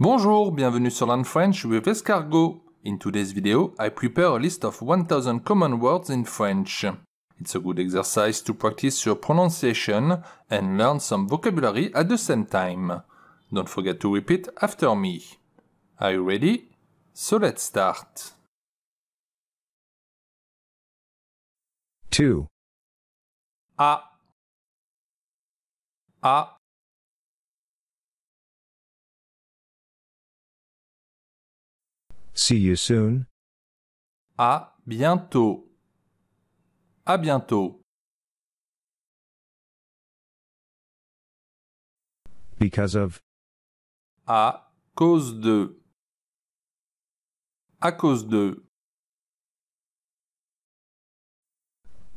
Bonjour, bienvenue sur Learn French with Escargot. In today's video, I prepare a list of 1000 common words in French. It's a good exercise to practice your pronunciation and learn some vocabulary at the same time. Don't forget to repeat after me. Are you ready? So let's start. 2 A A See you soon. À bientôt. À bientôt. Because of. À cause de. À cause de.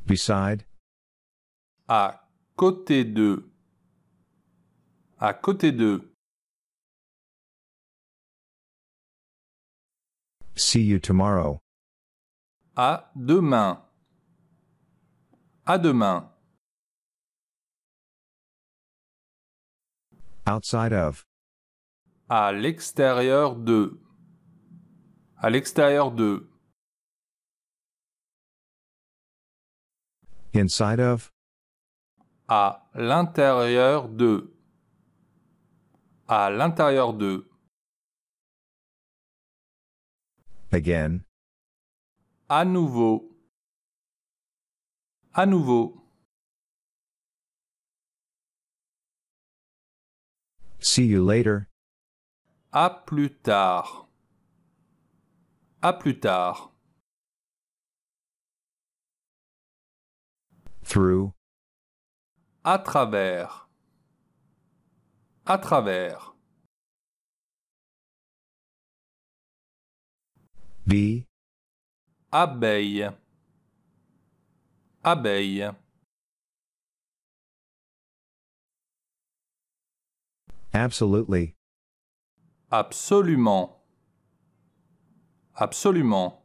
Beside. À côté de. À côté de. See you tomorrow. À demain. À demain. Outside of. À l'extérieur de. À l'extérieur de. Inside of. À l'intérieur de. À l'intérieur de. Again. À nouveau. À nouveau. See you later. À plus tard. À plus tard. Through. À travers. À travers. B. Abeille. Abeille. Absolutely. Absolument. Absolument.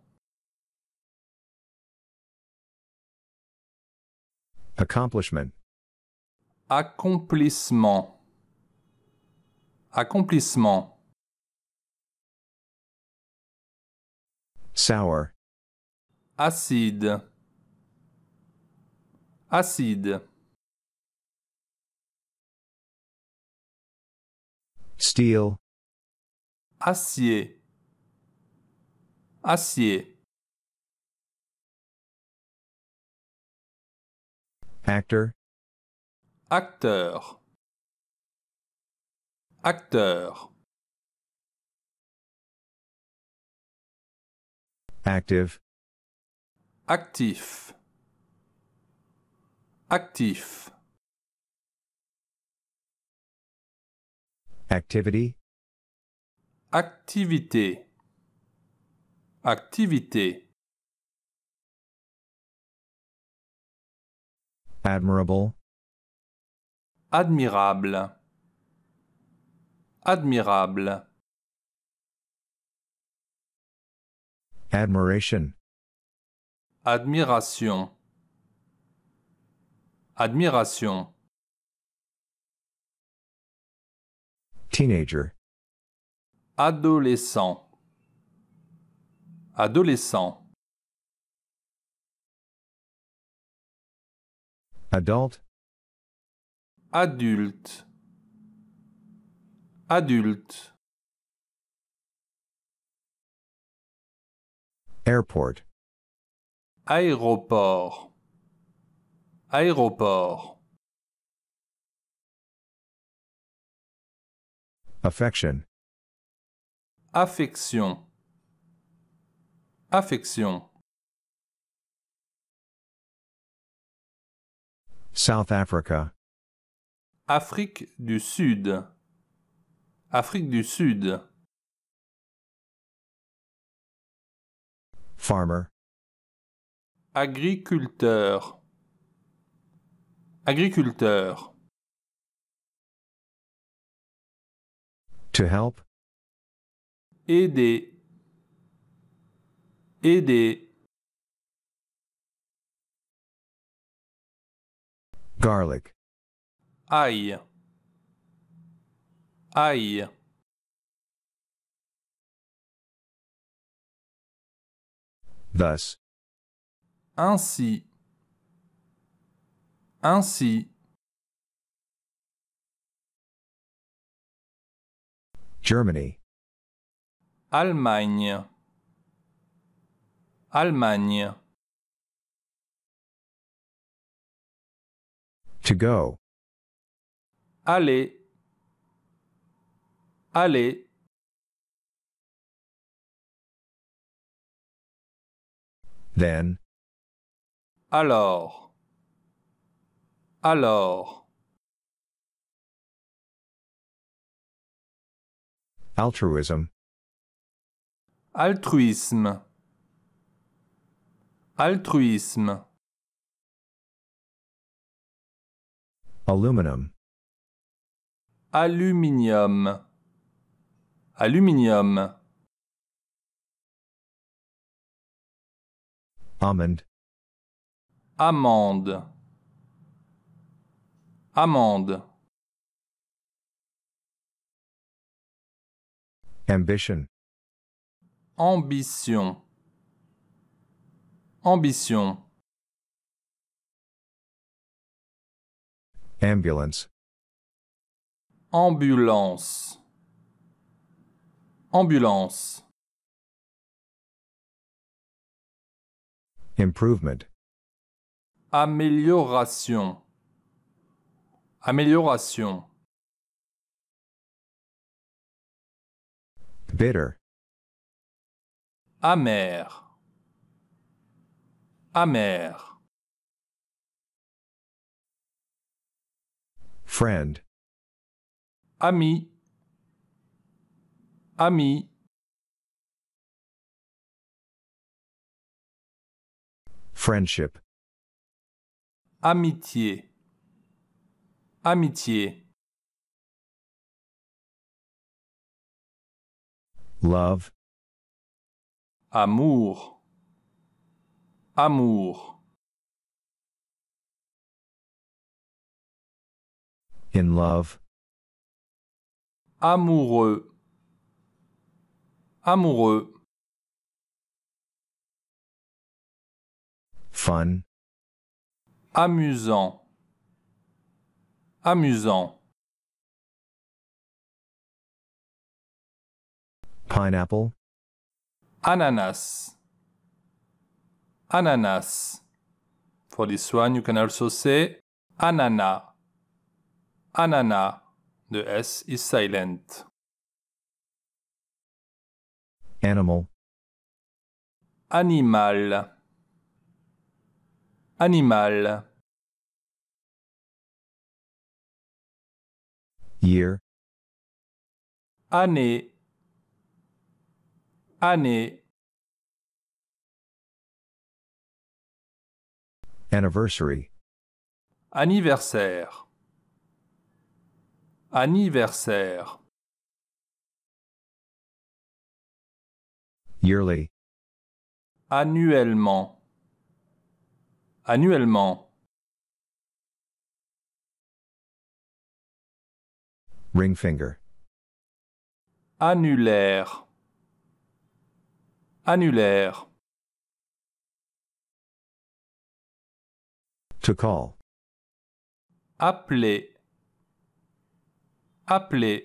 Accomplishment. Accomplissement. Accomplissement. Sour. Acide. Acide. Steel. Acier. Acier. Actor. Acteur. Acteur. Active. Aktiv. Aktiv. Activity. Activité. Activité. Admirable. Admirable. Admirable. Admiration. Admiration. Admiration. Teenager. Adolescent. Adolescent. Adult. Adulte. Adulte. Airport. Aéroport. Aéroport. Affection. Affection. Affection. South Africa. Afrique du Sud. Afrique du Sud. Farmer. Agriculteur. Agriculteur. To help. Aider. Aider. Garlic. Aïe. Aïe. Thus. Ainsi. Ainsi. Germany. Allemagne. Allemagne. To go. Aller. Aller. Then. Alors. Alors. Altruism. Altruisme. Altruisme. Aluminum. Aluminium. Aluminium. Amend. Amande. Amande. Ambition. Ambition. Ambition. Ambulance. Ambulance. Ambulance. Improvement. Amélioration. Amélioration. Bitter. Amer. Amer. Friend. Ami. Ami. Friendship. Amitié. Amitié. Love. Amour. Amour. In love. Amoureux. Amoureux. fun. Amusant. Amusant. Pineapple. Ananas. Ananas. For this one, you can also say anana. Anana. The S is silent. Animal. Animal. Animal. Year. Année. Année. Anniversary. Anniversaire. Anniversaire. Yearly. Annuellement annuellement. Ring finger. Annulaire. Annulaire. To call. Appeler. Appeler.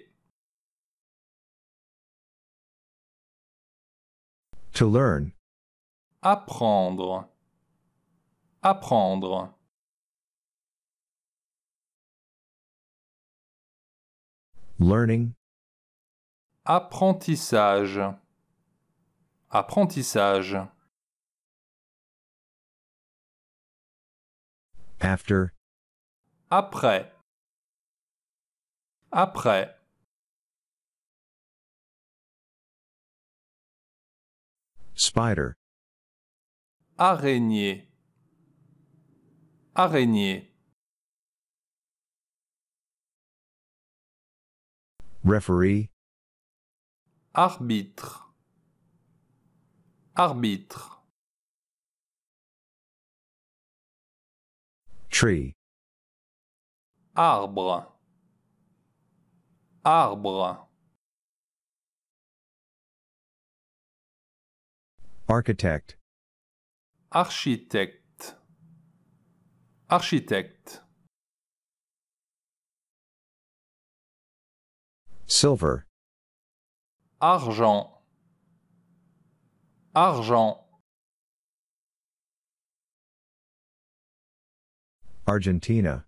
To learn. Apprendre apprendre. Learning. Apprentissage. Apprentissage. After. Après. Après. Spider. Araignée. Araignée. Referee. Arbitre. Arbitre. Tree. Arbre. Arbre. Architect. Architecte. Architecte. Silver. Argent. Argent. Argentina.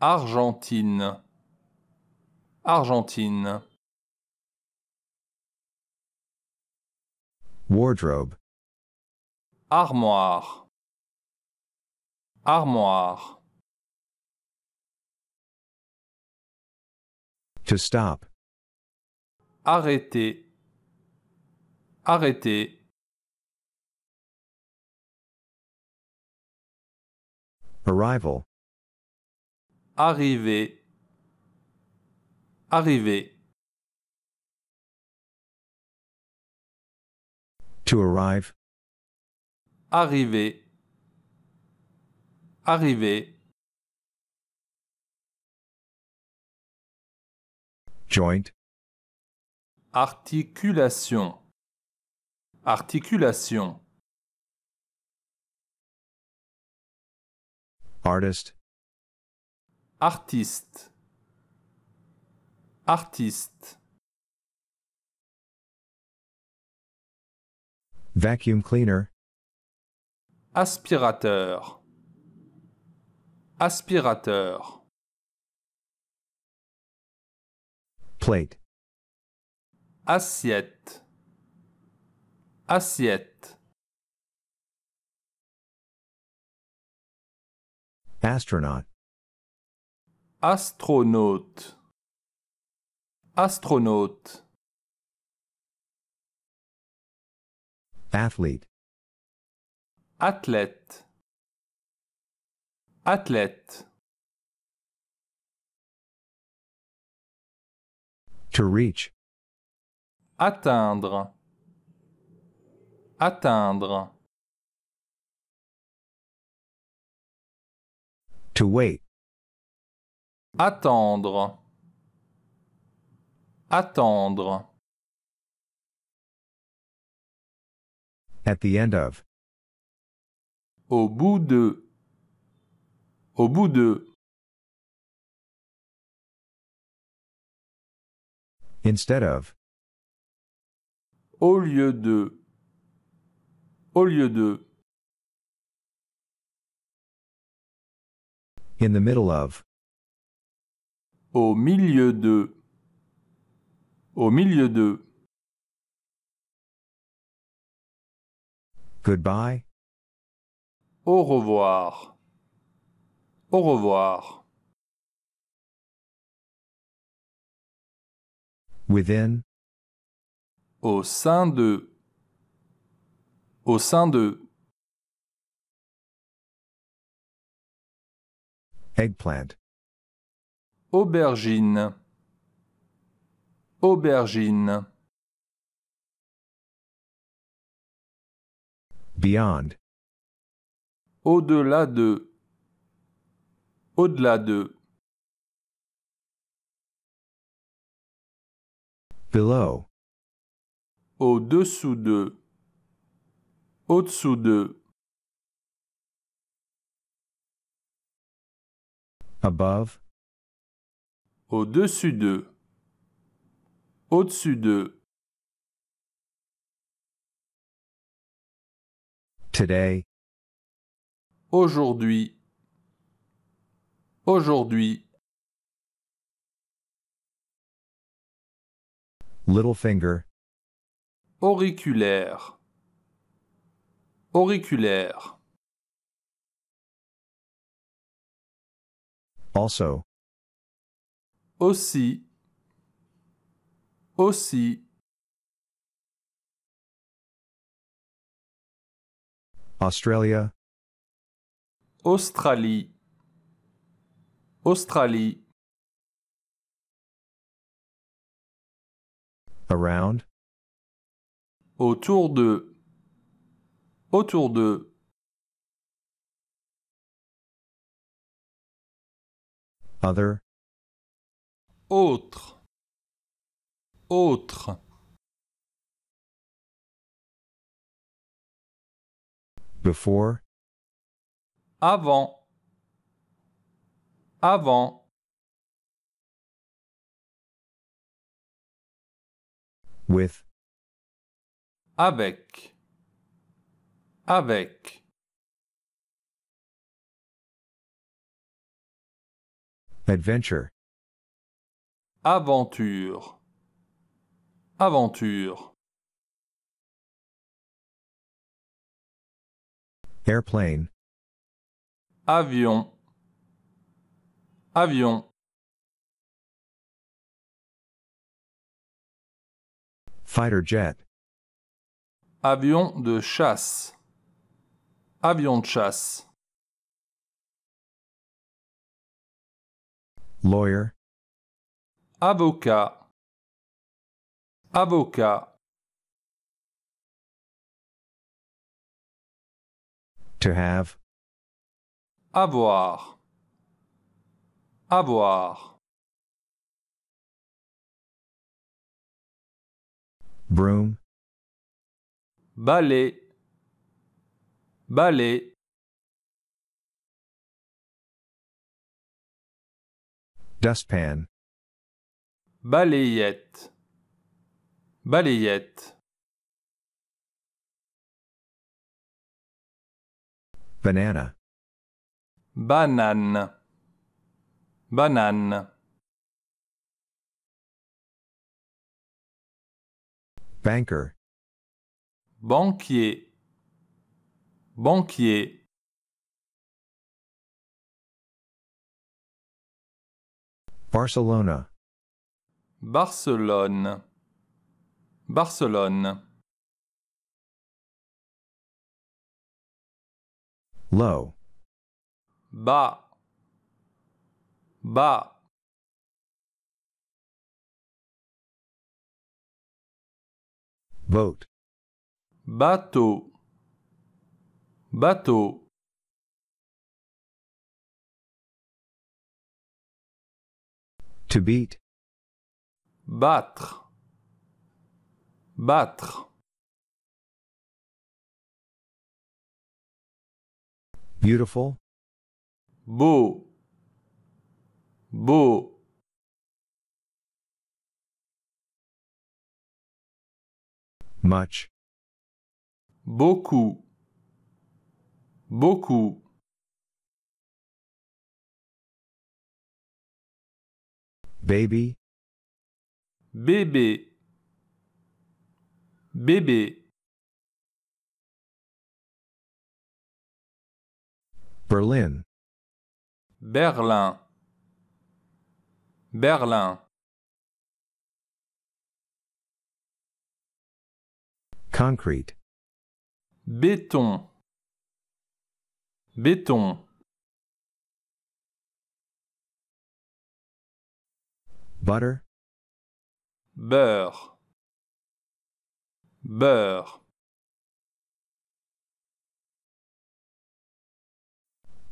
Argentine. Argentine. Wardrobe. Armoire. Armoire. To stop. Arrêter. Arrêter. Arrival. Arriver. Arriver. To arrive. Arriver arriver joint articulation articulation artist artiste artiste vacuum cleaner aspirateur Aspirateur. Plate. Assiette. Assiette. Astronaute. Astronaute. Astronaute. Athlete. Athlète. Athlète. To reach. Atteindre. Atteindre. To wait. Attendre. Attendre. At the end of. Au bout de. Au bout de Instead of Au lieu de Au lieu de In the middle of Au milieu de Au milieu de Goodbye Au revoir au revoir. Within. Au sein de. Au sein de. Eggplant. Aubergine. Aubergine. Beyond. Au-delà de au-delà de. Below. Au-dessous de. Au-dessous de. Above. Au-dessus de. Au-dessus de. Today. Aujourd'hui Aujourd'hui. Little finger. Auriculaire. Auriculaire. Also. Aussi. Aussi. Australia. Australie. Australie Around Autour de Autour de Other Autre Autre Before Avant avant with avec avec adventure aventure aventure airplane avion Avion. Fighter jet. Avion de chasse. Avion de chasse. Lawyer. Avocat. Avocat. To have. Avoir avoir broom balai balai dustpan balayette balayette banana banane Banane. Banker. Banquier. Banquier. Barcelona. Barcelone. Barcelone. Low. Bas. Ba. vote Bato. Bato. to beat battre battre beautiful beau beau much beaucoup beaucoup baby bébé bébé Berlin Berlin Berlin. Concrete. Béton. Béton. Butter. Beurre. Beurre.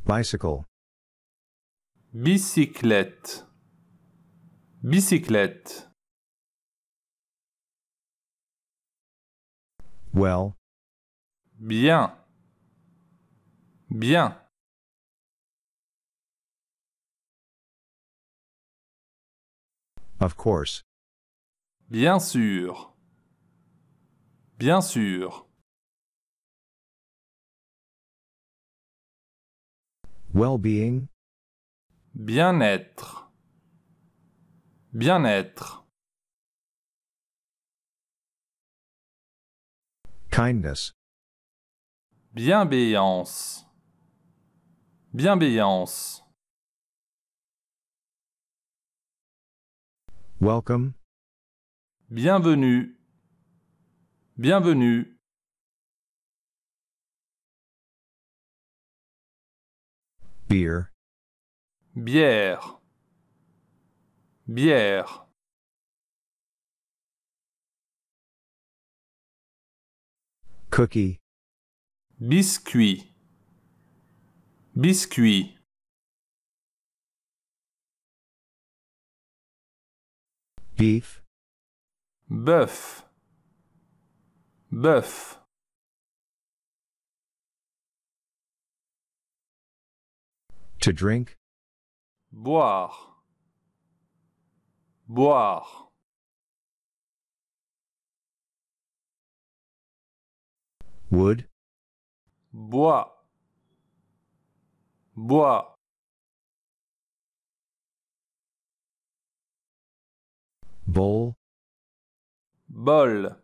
Bicycle. Bicyclette. Bicyclette. Well. Bien. Bien. Of course. Bien sûr. Bien sûr. Well-being. Bien-être. Bien-être. Kindness. Bienveillance. Bienveillance. Welcome. Bienvenue. Bienvenue. Beer. Bière. Bière. Cookie. Biscuit. Biscuit. Beef. Bœuf. Bœuf. To drink. Boire boire Wood. bois bois bowl bol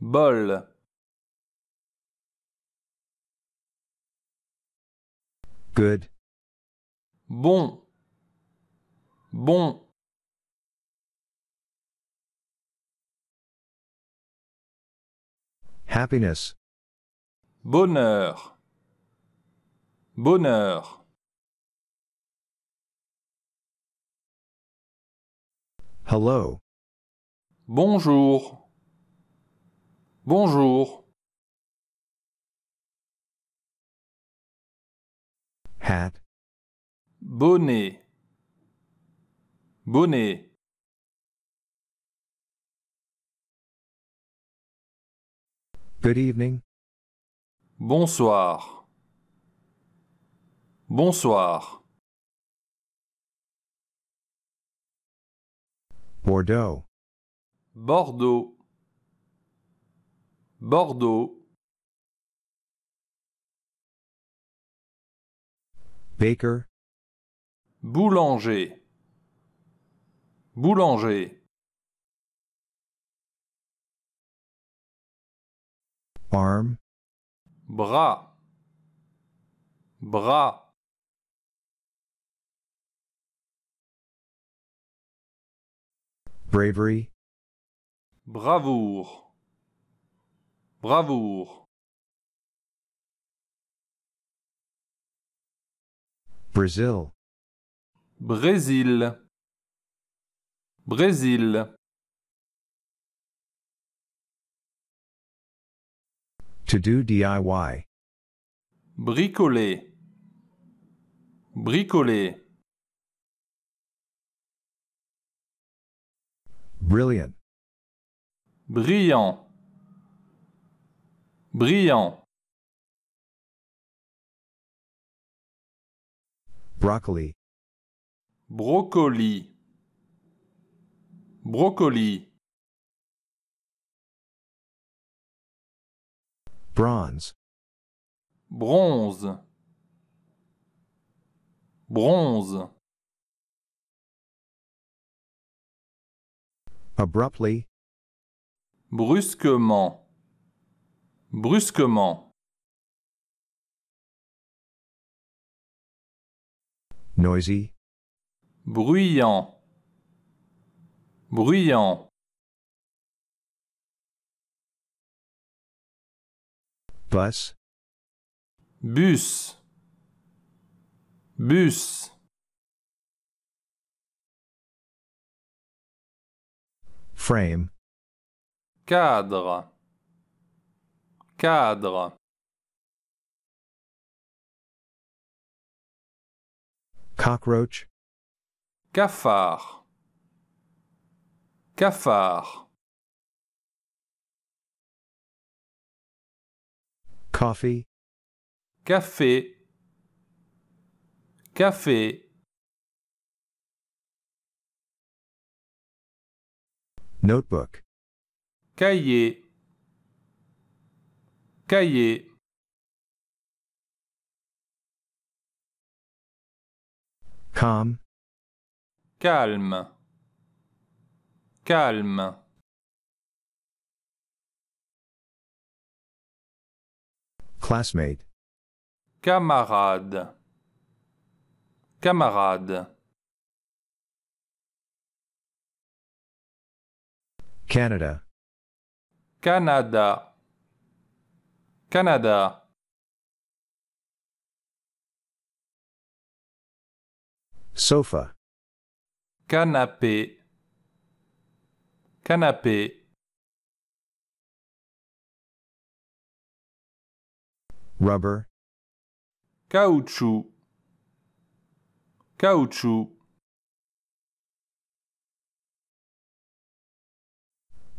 bol good bon Bon, Happiness. Bonheur. Bonheur. Hello. Bonjour. Bonjour. Hat. Bonnet. Bonnet Good evening. Bonsoir. Bonsoir. Bordeaux. Bordeaux. Bordeaux. Baker. Boulanger. Boulanger. Arm. Bras. Bras. Bravery. Bravoure. Bravoure. Brazil. Brésil. Brésil To do DIY. Bricoler. Bricoler. Brilliant. Brillant. Brillant. Brocoli. Brocoli. Brocoli. Bronze. Bronze. Bronze. Abruptly. Brusquement. Brusquement. Noisy. Bruyant bruyant bus bus bus frame cadre cadre cockroach cafard Cafard. Coffee. Café. Café. Notebook. Cahier. Cahier. Calm. Calme calme classmate camarade camarade Canada Canada Canada sofa canapé canapé rubber caoutchouc caoutchouc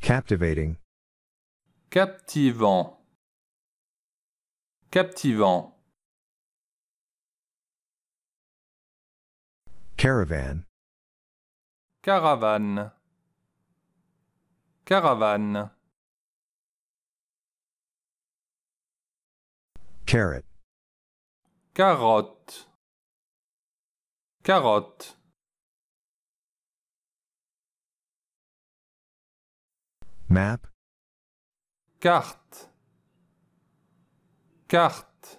captivating captivant captivant caravan caravane Caravane. Carrot. Carotte. Carotte. Map. Carte. Carte.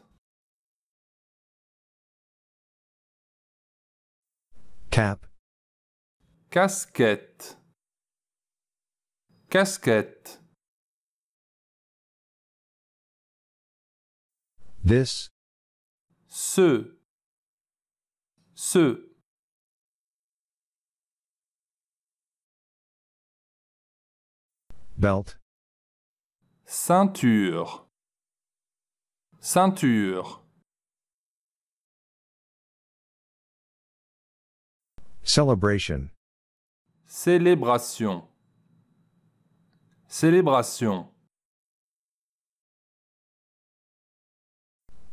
Cap. Casquette. Casquette. This. Ce. Ce. Belt. Ceinture. Ceinture. Celebration. Célébration. Célébration.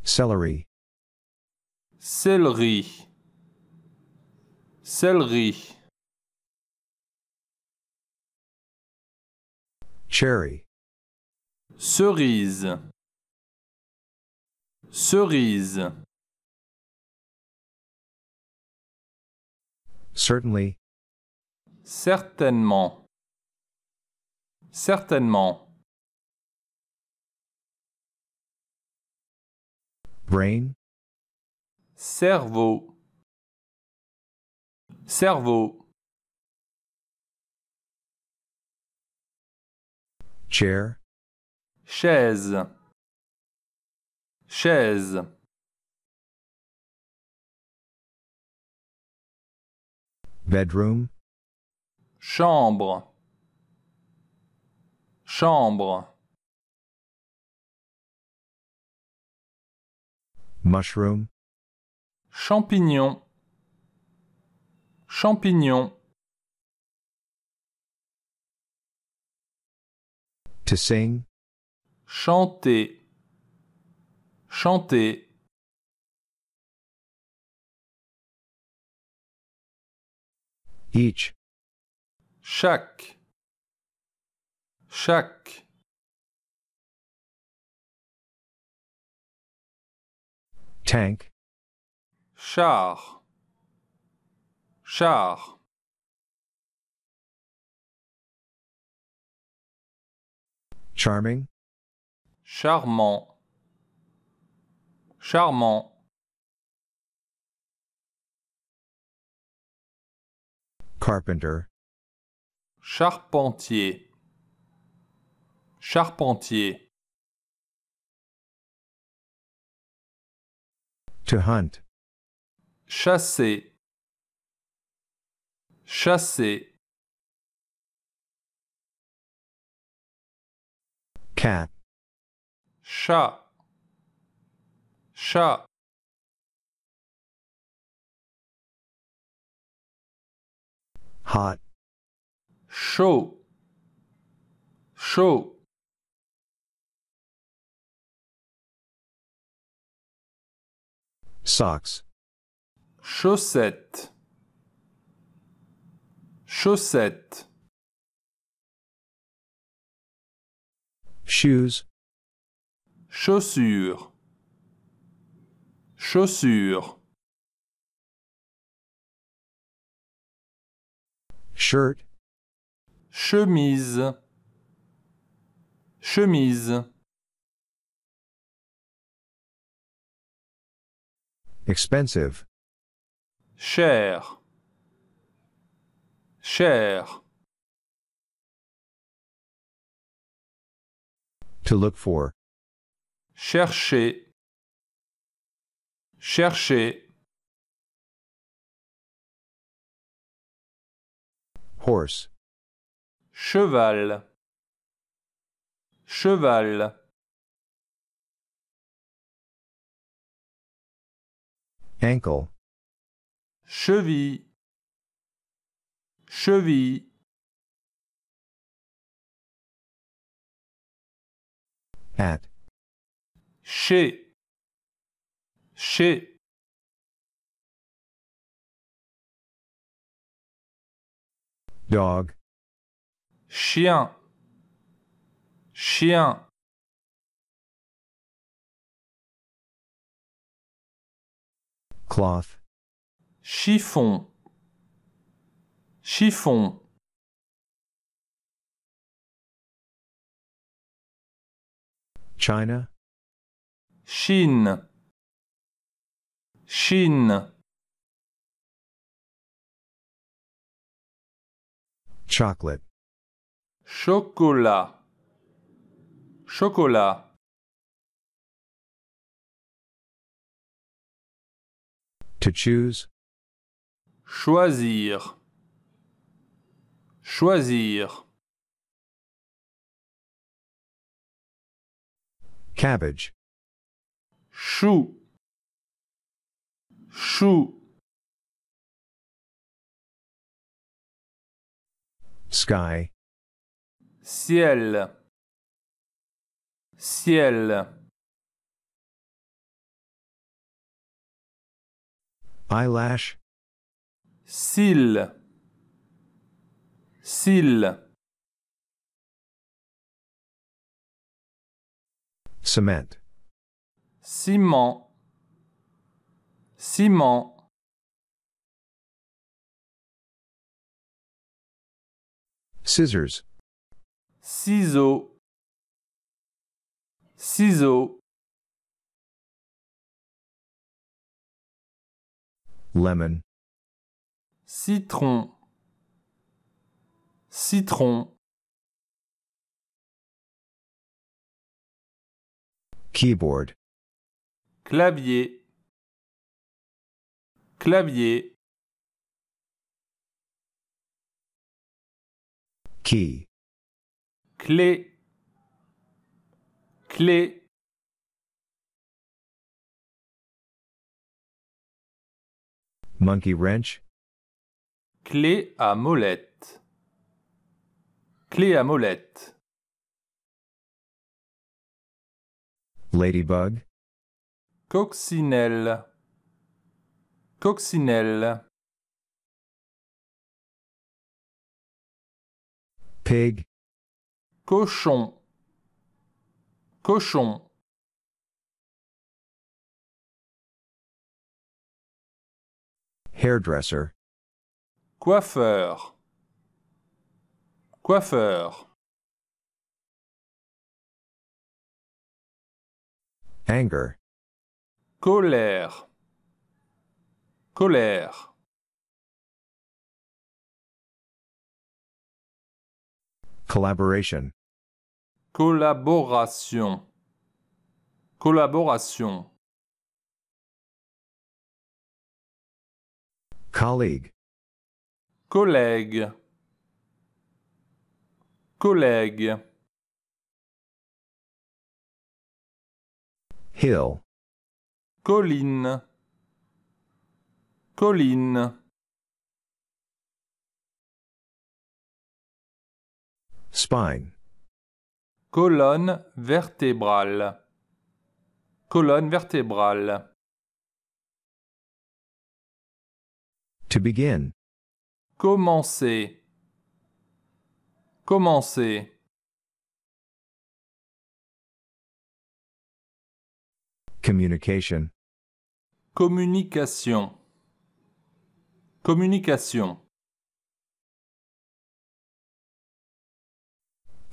Celery. Céleri. Céleri. Cherry. Cerise. Cerise. Certainly. Certainement. Certainement. Brain. Cerveau. Cerveau. Chair. Chaise. Chaise. Bedroom. Chambre. Chambre. Mushroom. Champignon. Champignon. To sing. Chanter. Chanter. Each. Chaque. chaque tank char char charming charmant charmant carpenter charpentier Charpentier. To hunt. Chasser. Chasser. Cat. Chat. Chat. Hot. Chaud. Chaud. Socks. chaussettes, Chaussette. Shoes. Chaussures. Chaussures. Shirt. Chemise. Chemise. Expensive. Cher. Cher. To look for. Chercher. Chercher. Horse. Cheval. Cheval. ankle, cheville, cheville, at, chez, chez. Dog. Chien. Chien. cloth chiffon chiffon China Chine Chine Chocolate Chocolat Chocolat To choose. Choisir. Choisir. Cabbage. Chou. Chou. Sky. Ciel. Ciel. Eyelash. Cils. Cils. Cement. Ciment. Ciment. Scissors. Ciseaux. Ciseaux. lemon citron citron keyboard clavier clavier key clé clé Monkey wrench. Clé à molette. Clé à molette. Ladybug. Coccinelle. Coccinelle. Pig. Cochon. Cochon. hairdresser, coiffeur, coiffeur, anger, colère, colère, collaboration, collaboration, collaboration. Collègue, Collègue. Collègue. Hill. Colline. Colline. Spine. Colonne vertébrale. Colonne vertébrale. To begin. Commencer. Commencer. Communication. Communication. Communication.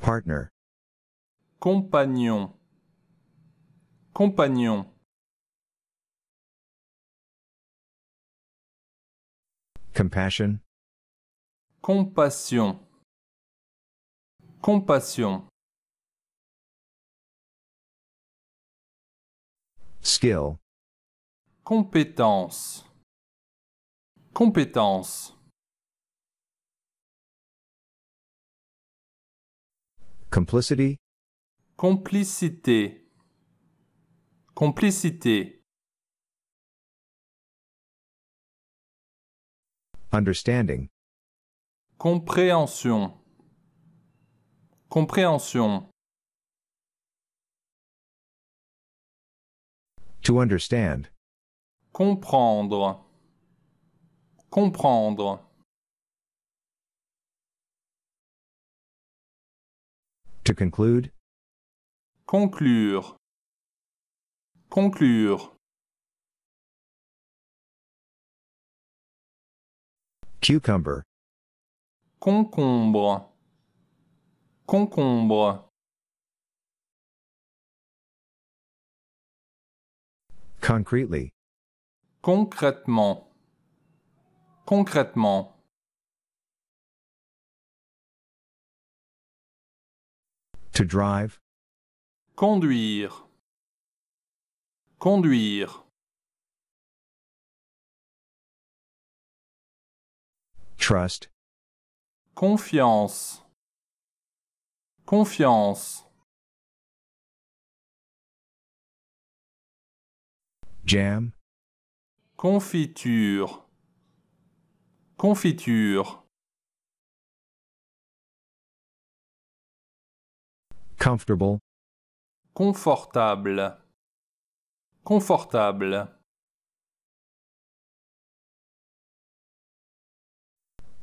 Partner. Compagnon. Compagnon. Compassion. Compassion. Compassion. Skill. Compétence. Compétence. Complicity. Complicité. Complicité. Understanding. Compréhension. Compréhension. To understand. Comprendre. Comprendre. To conclude. Conclure. Conclure. Cucumber. Concombre. Concombre. Concretely. Concrètement. Concrètement. To drive. Conduire. Conduire. Trust. Confiance. Confiance. Jam. Confiture. Confiture. Comfortable. Confortable. Confortable.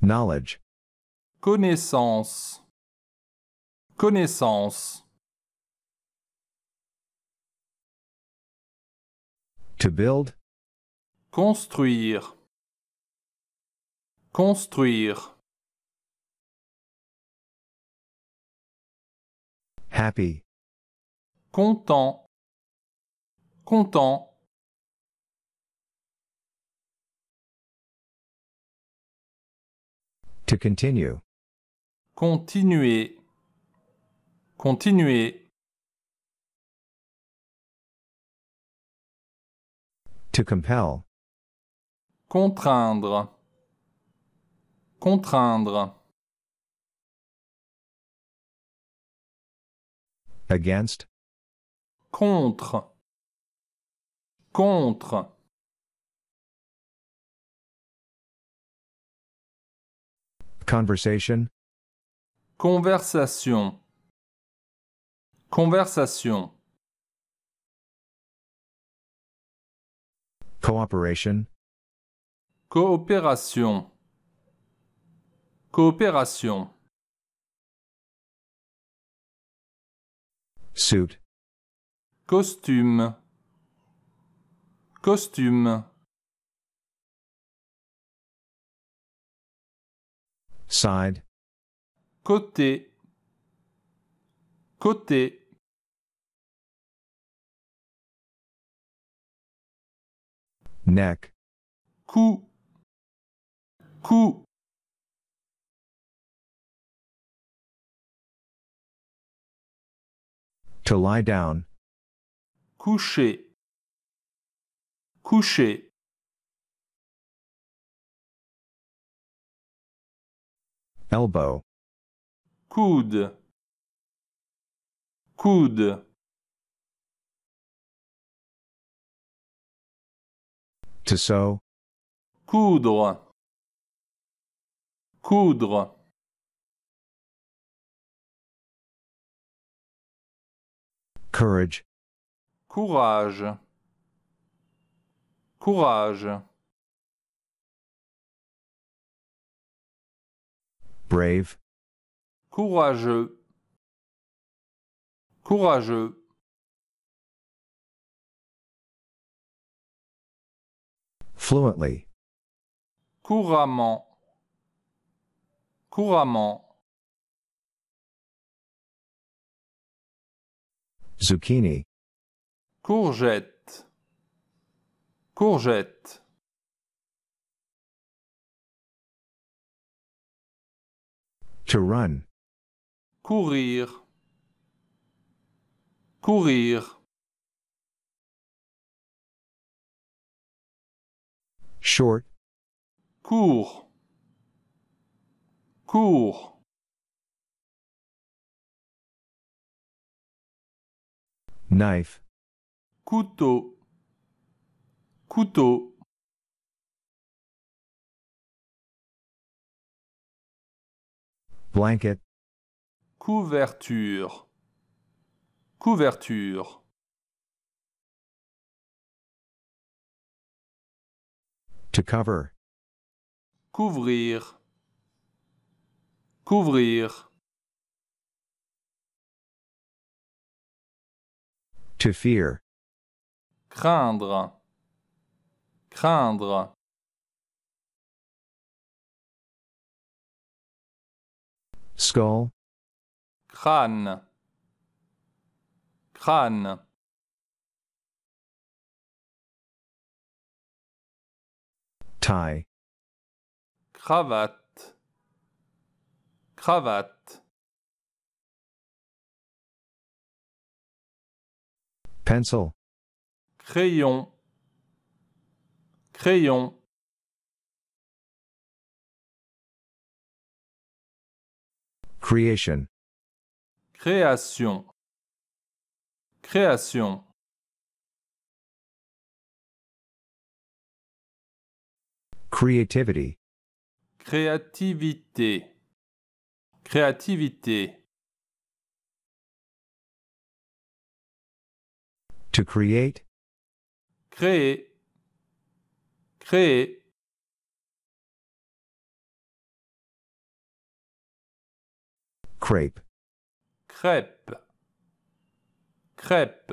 Knowledge. Connaissance. Connaissance. To build. Construire. Construire. Happy. Content. Content. To continue. Continuer. Continuer. To compel. Contraindre. Contraindre. Against. Contre. Contre. Conversation. Conversation. Conversation. Cooperation. Coopération. Coopération. Suit. Costume. Costume. side côté côté neck cou cou to lie down coucher coucher elbow coude coude to sew coudre coudre courage courage courage brave, courageux, courageux. Fluently, couramment, couramment. Zucchini, courgette, courgette. To run. Courir. Courir. Short. Court. Court. Knife. Couteau. Couteau. blanket couverture couverture to cover couvrir couvrir to fear craindre craindre Skull. Crâne. Crâne. Tie. Cravate. Cravate. Pencil. Crayon. Crayon. Creation. Création. Création. Creativity. Créativité. Créativité. To create. Créer. Créer. Crêpe. Crêpe.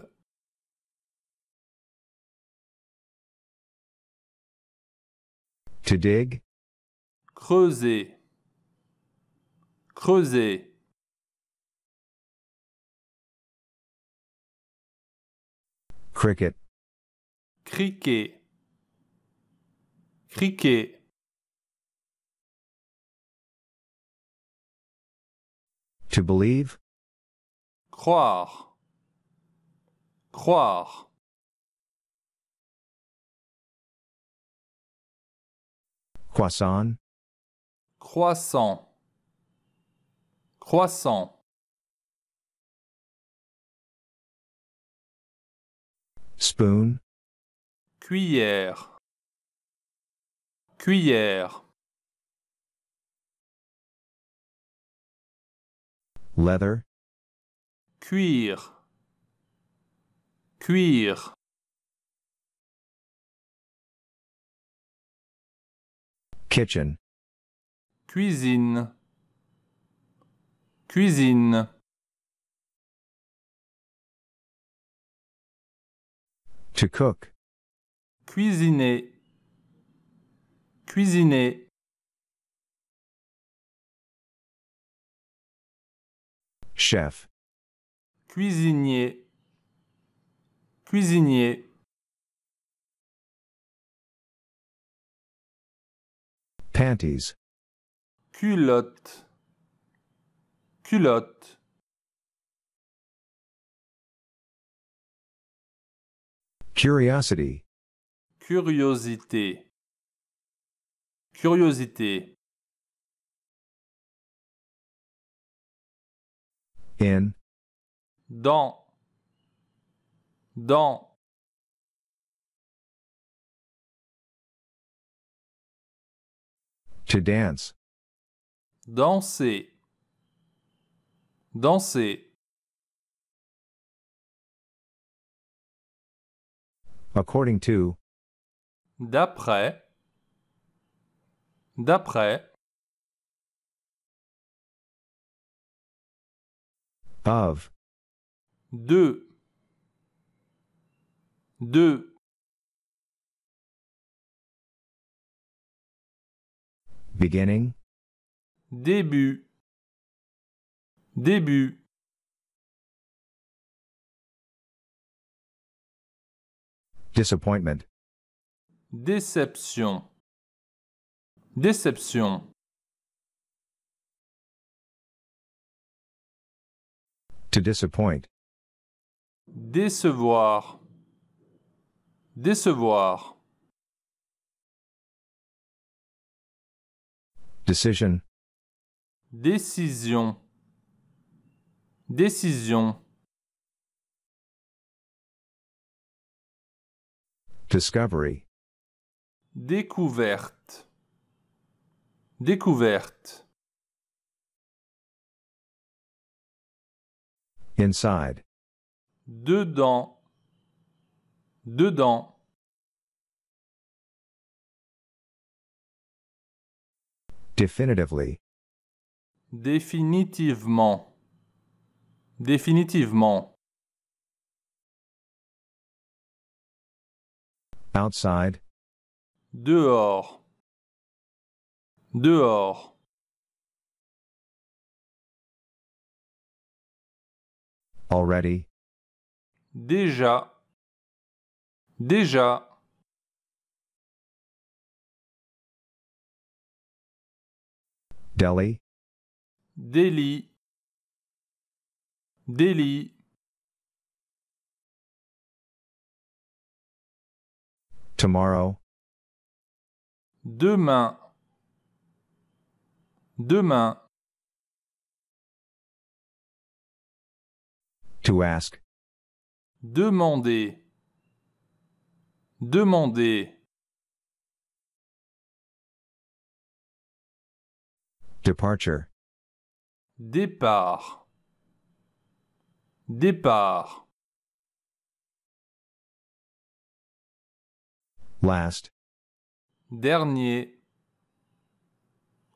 To dig. Creuser. Creuser. Cricket. Criquet. Criquet. To believe. Croire. Croire. Croissant. Croissant. Croissant. Spoon. Cuillère. Cuillère. leather, cuir, cuir. Kitchen, cuisine, cuisine. To cook, cuisiner, cuisiner. Chef. Cuisinier. Cuisinier. Panties. Culotte. Culotte. Curiosity. Curiosité. Curiosité. in, dans, dans. To dance. Danser. Danser. According to. D'après. D'après. of 2 2 beginning début début disappointment déception déception To disappoint. Décevoir. Décevoir. Decision. Décision. Décision. Discovery. Découverte. Découverte. Inside. Dedans. Dedans. Definitively. Définitivement. Définitivement. Outside. Dehors. Dehors. Already. Déjà. Déjà. Delhi. Delhi. Delhi. Tomorrow. Demain. Demain. To ask. Demander. Demander. Departure. Départ. Départ. Last. Dernier.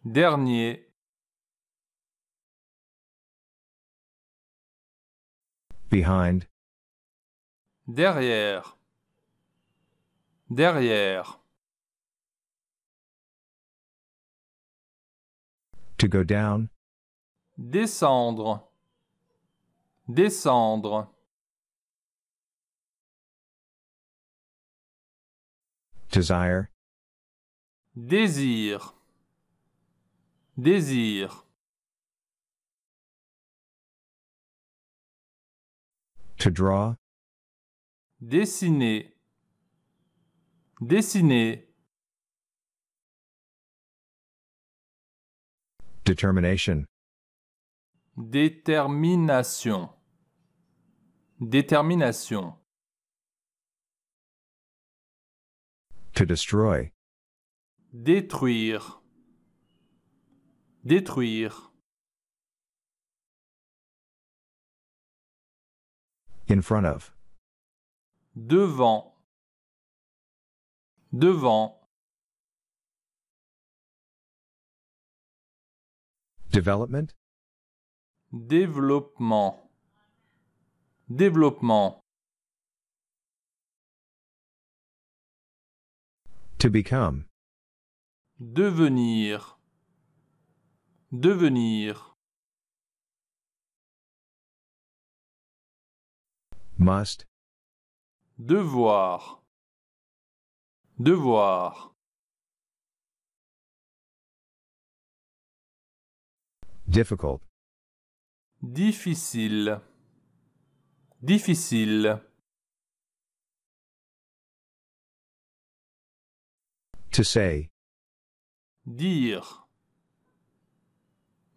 Dernier. Behind. Derrière. Derrière. To go down. Descendre. Descendre. Desire. Désir. Désir. To draw. Dessiner. Dessiner. Determination. Détermination. Détermination. To destroy. Détruire. Détruire. In front of. Devant. Devant. Development. Développement. Développement. To become. Devenir. Devenir. Must. Devoir. Devoir. Difficult. Difficile. Difficile. To say. Dire.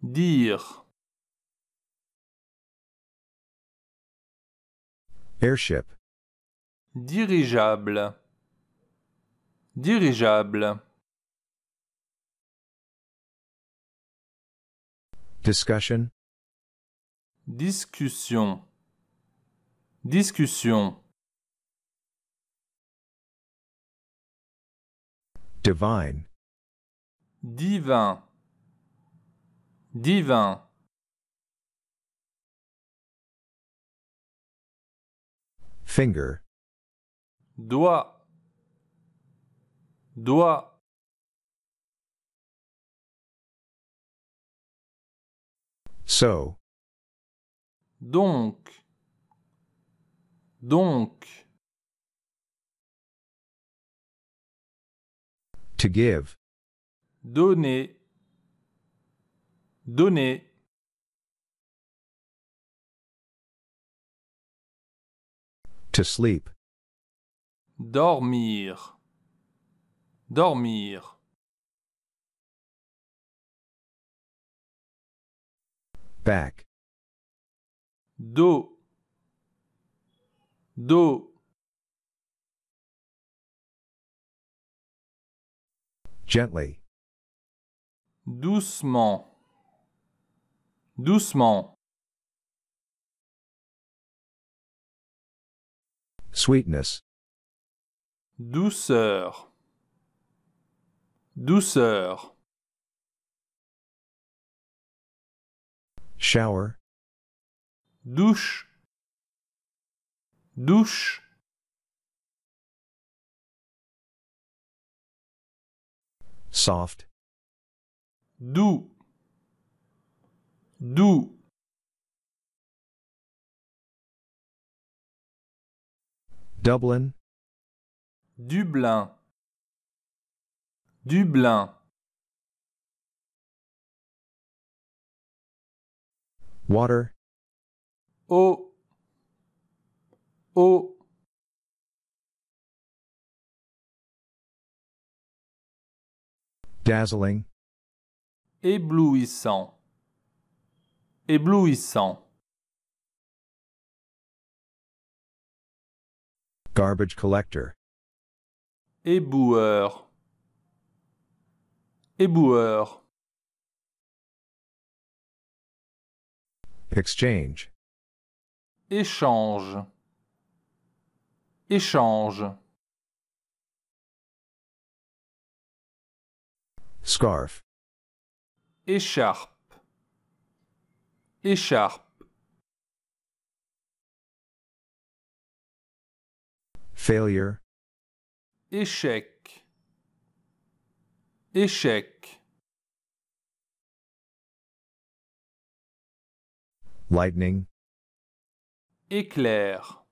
Dire. Airship. Dirigeable. Dirigeable. Discussion. Discussion. Discussion. Divine. Divin. Divin. Finger. Doigt. Doigt. So. Donc. Donc. To give. Donner. Donner. To sleep. Dormir. Dormir. Back. Do. Do. Gently. Doucement. Doucement. Sweetness. Douceur. Douceur. Shower. Douche. Douche. Soft. Doux. Doux. Dublin. Dublin. Dublin. Water. Eau. Eau. Dazzling. Éblouissant. Éblouissant. Garbage collector. Éboueur. Éboueur. Exchange. Échange. Échange. Scarf. Écharpe. Écharpe. failure échec échec lightning éclair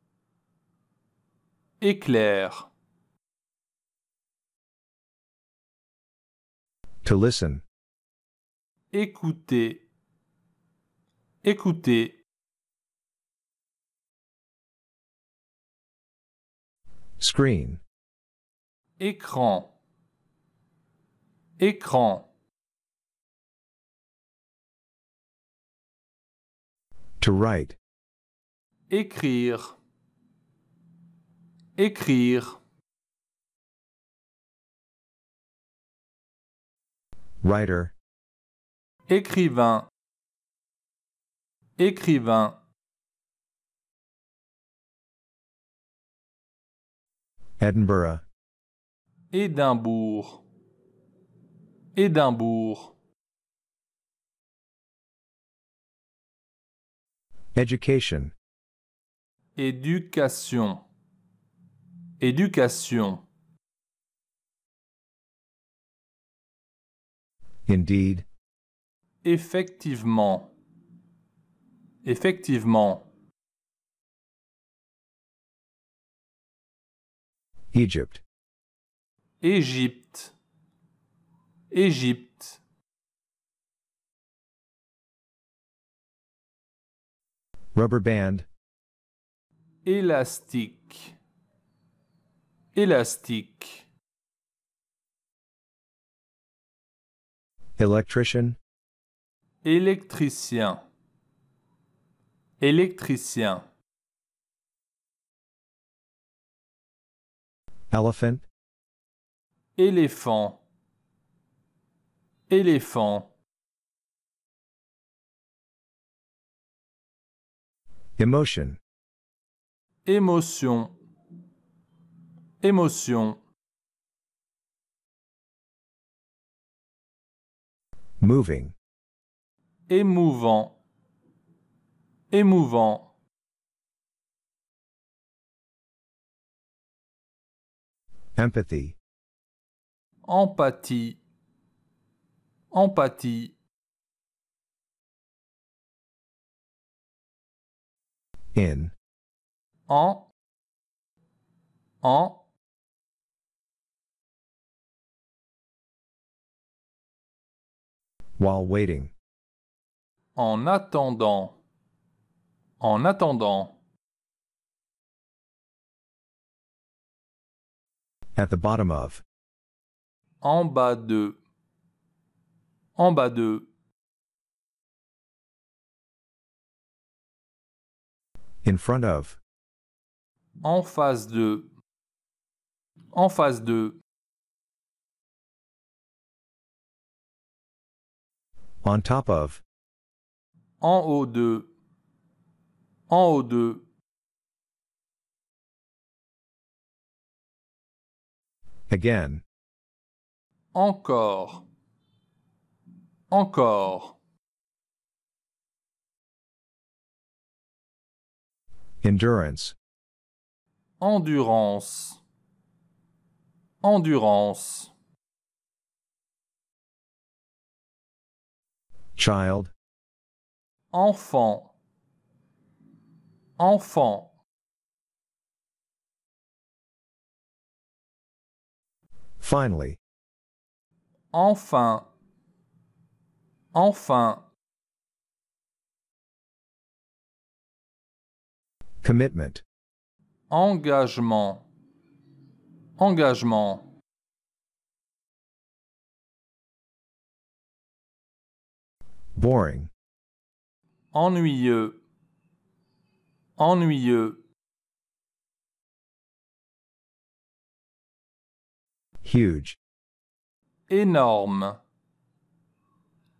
éclair to listen écouter écouter Screen. Écran. Écran. To write. Écrire. Écrire. Writer. Écrivain. Écrivain. Edinburgh. Édimbourg. Édimbourg. Education. Éducation. Éducation. Indeed. Effectivement. Effectivement. Egypt. Égypte. Égypte. Rubber band. Élastique. Élastique. Electrician. Électricien. Électricien. Elephant. Éléphant. Éléphant. Emotion. Émotion. Émotion. Moving. Émouvant. Émouvant. Empathy. Empathie. Empathie. In. En. En. While waiting. En attendant. En attendant. At the bottom of. En bas de. En bas de. In front of. En face de. En face de. On top of. En haut de. En haut de. Again. Encore. Encore. Endurance. Endurance. Endurance. Child. Enfant. Enfant. Finally. Enfin. Enfin. Commitment. Engagement. Engagement. Boring. Ennuyeux. Ennuyeux. Huge. Énorme.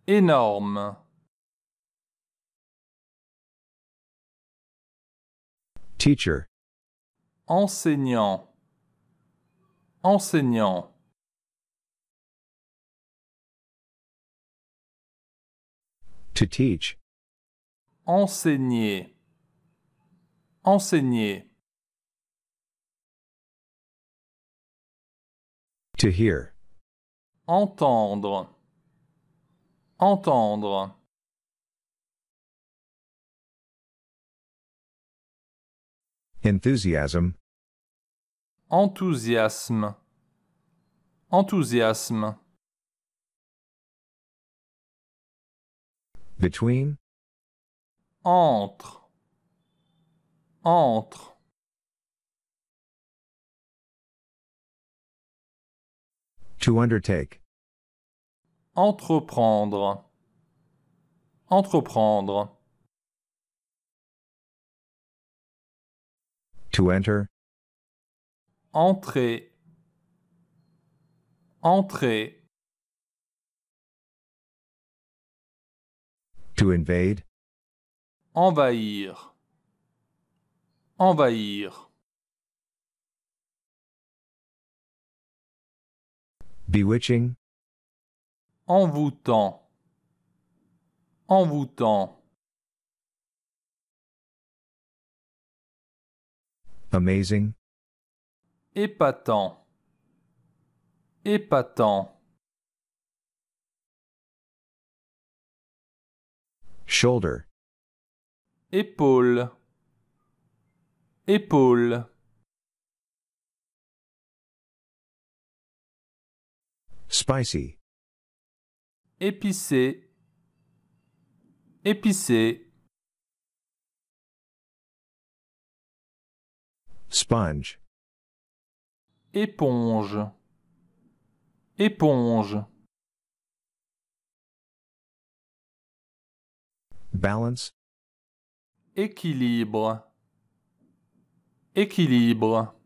Énorme. Teacher. Enseignant. Enseignant. To teach. Enseigner. Enseigner. To hear. Entendre. Entendre. Enthusiasm. Enthousiasme. Enthousiasme. Between. Entre. Entre. To undertake. Entreprendre. Entreprendre. To enter. Entrer. Entrer. To invade. Envahir. Envahir. Bewitching. Envoûtant. Envoûtant. Amazing. Épatant. Épatant. Shoulder. Épaule. Épaule. Spicy. Épicé. Épicé. Sponge. Éponge. Éponge. Balance. Équilibre. Équilibre.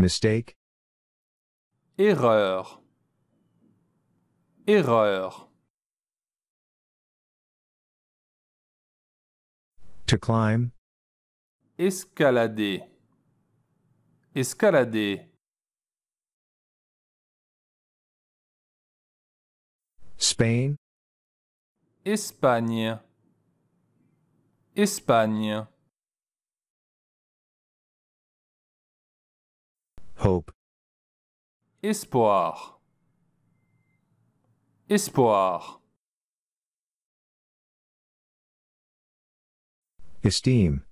Mistake. Erreur. Erreur. To climb. Escalader. Escalader. Spain. Espagne. Espagne. hope espoir espoir esteem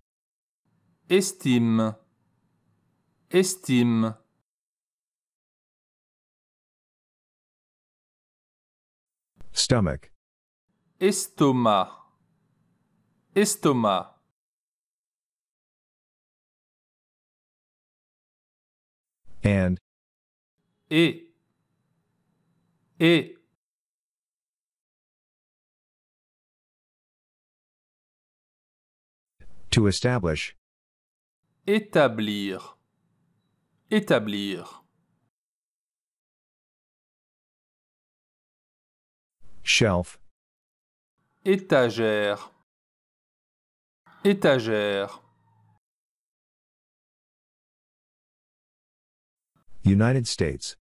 estime estime stomach estomac estomac and it it to establish établir établir shelf étagère étagère United States.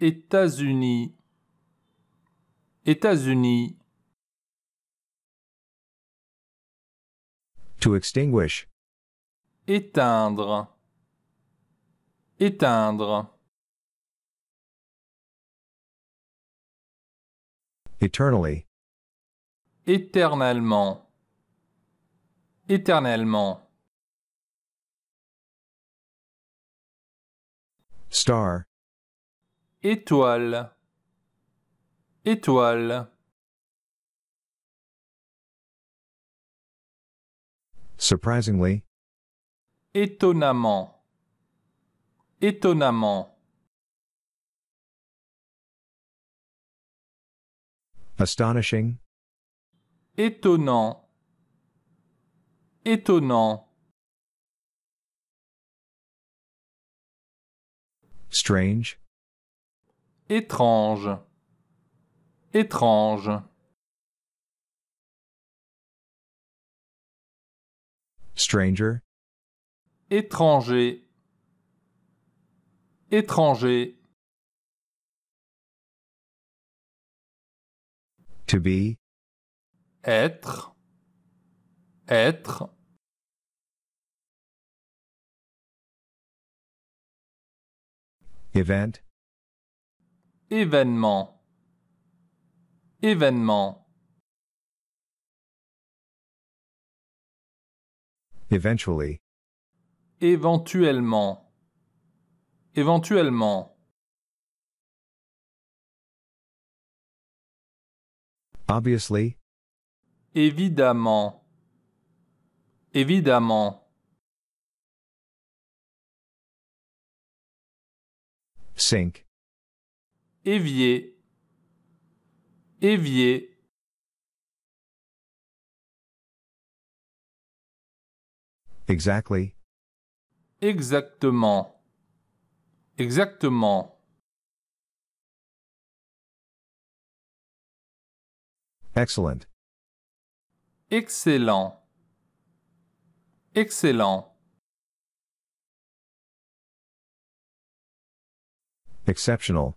États-Unis. États-Unis. To extinguish. Éteindre. Éteindre. Eternally. Éternellement. Éternellement. Star. Étoile. Étoile. Surprisingly. Étonnamment. Étonnamment. Astonishing. Étonnant. Étonnant. Strange. Étrange. Étrange. Stranger. Étranger. Étranger. To be. Être. Être. Event. Événement. Événement. Eventually. Éventuellement. Éventuellement. Obviously. Évidemment. Évidemment. sink. Évier, évier. Exactly. Exactement. Exactement. Excellent. Excellent. Excellent. Exceptional.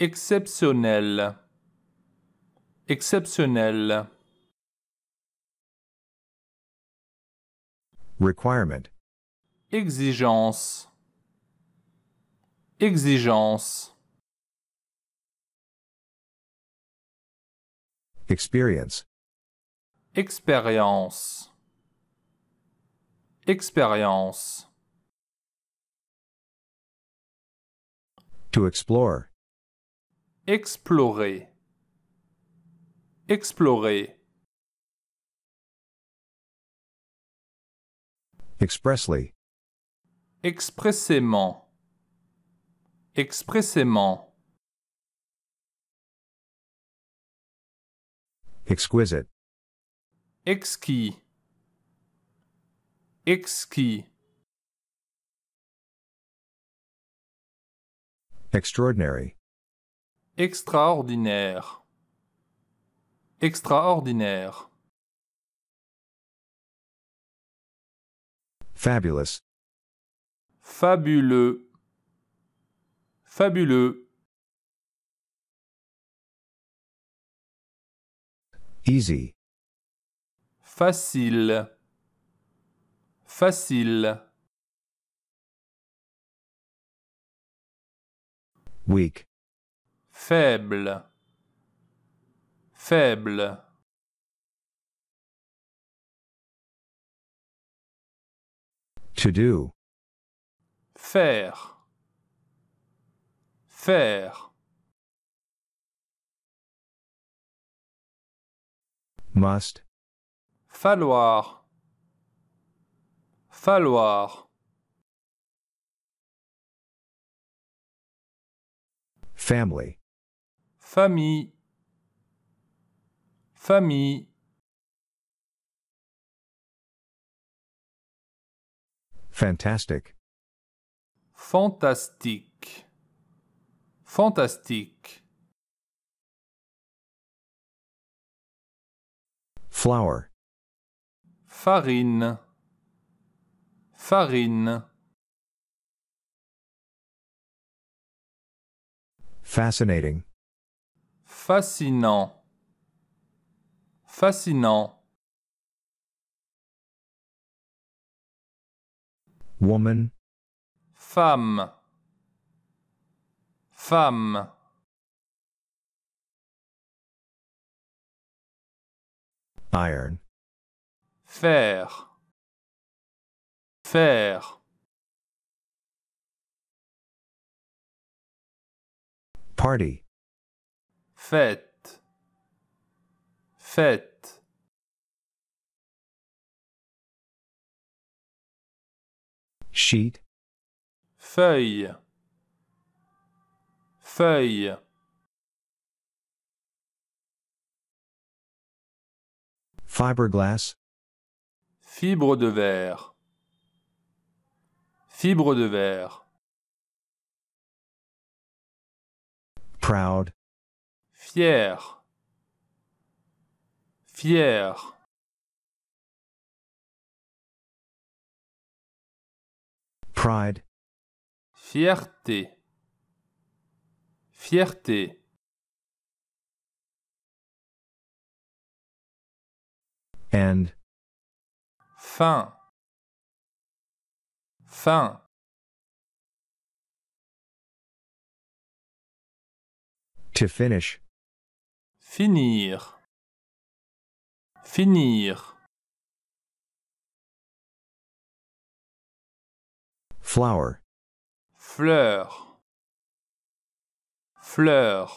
Exceptionnel. Exceptionnel. Requirement. Exigence. Exigence. Experience. Expérience. Expérience. To explore. Explorer. Explorer. Expressly. Expressément. Expressément. Exquisite. Exquis. Exquis. Extraordinary. Extraordinaire. Extraordinaire. Fabulous. Fabuleux. Fabuleux. Easy. Facile. Facile. Weak. Faible. Faible. To do. Faire. Faire. Must. Falloir. Falloir. Family. Famille. Famille. Fantastic. Fantastique. Fantastique. Flour. Farine. Farine. Fascinating. Fascinant. Fascinant. Woman. Femme. Femme. Iron. Fer. Fer. Fête. Sheet. Feuille. Feuille. Fiberglass. Fibre de verre. Fibre de verre. proud. Fier. Fier. Pride. Fierté. Fierté. And. Fin. Fin. To finish. Finir. Finir. Flower. Fleur. Fleur.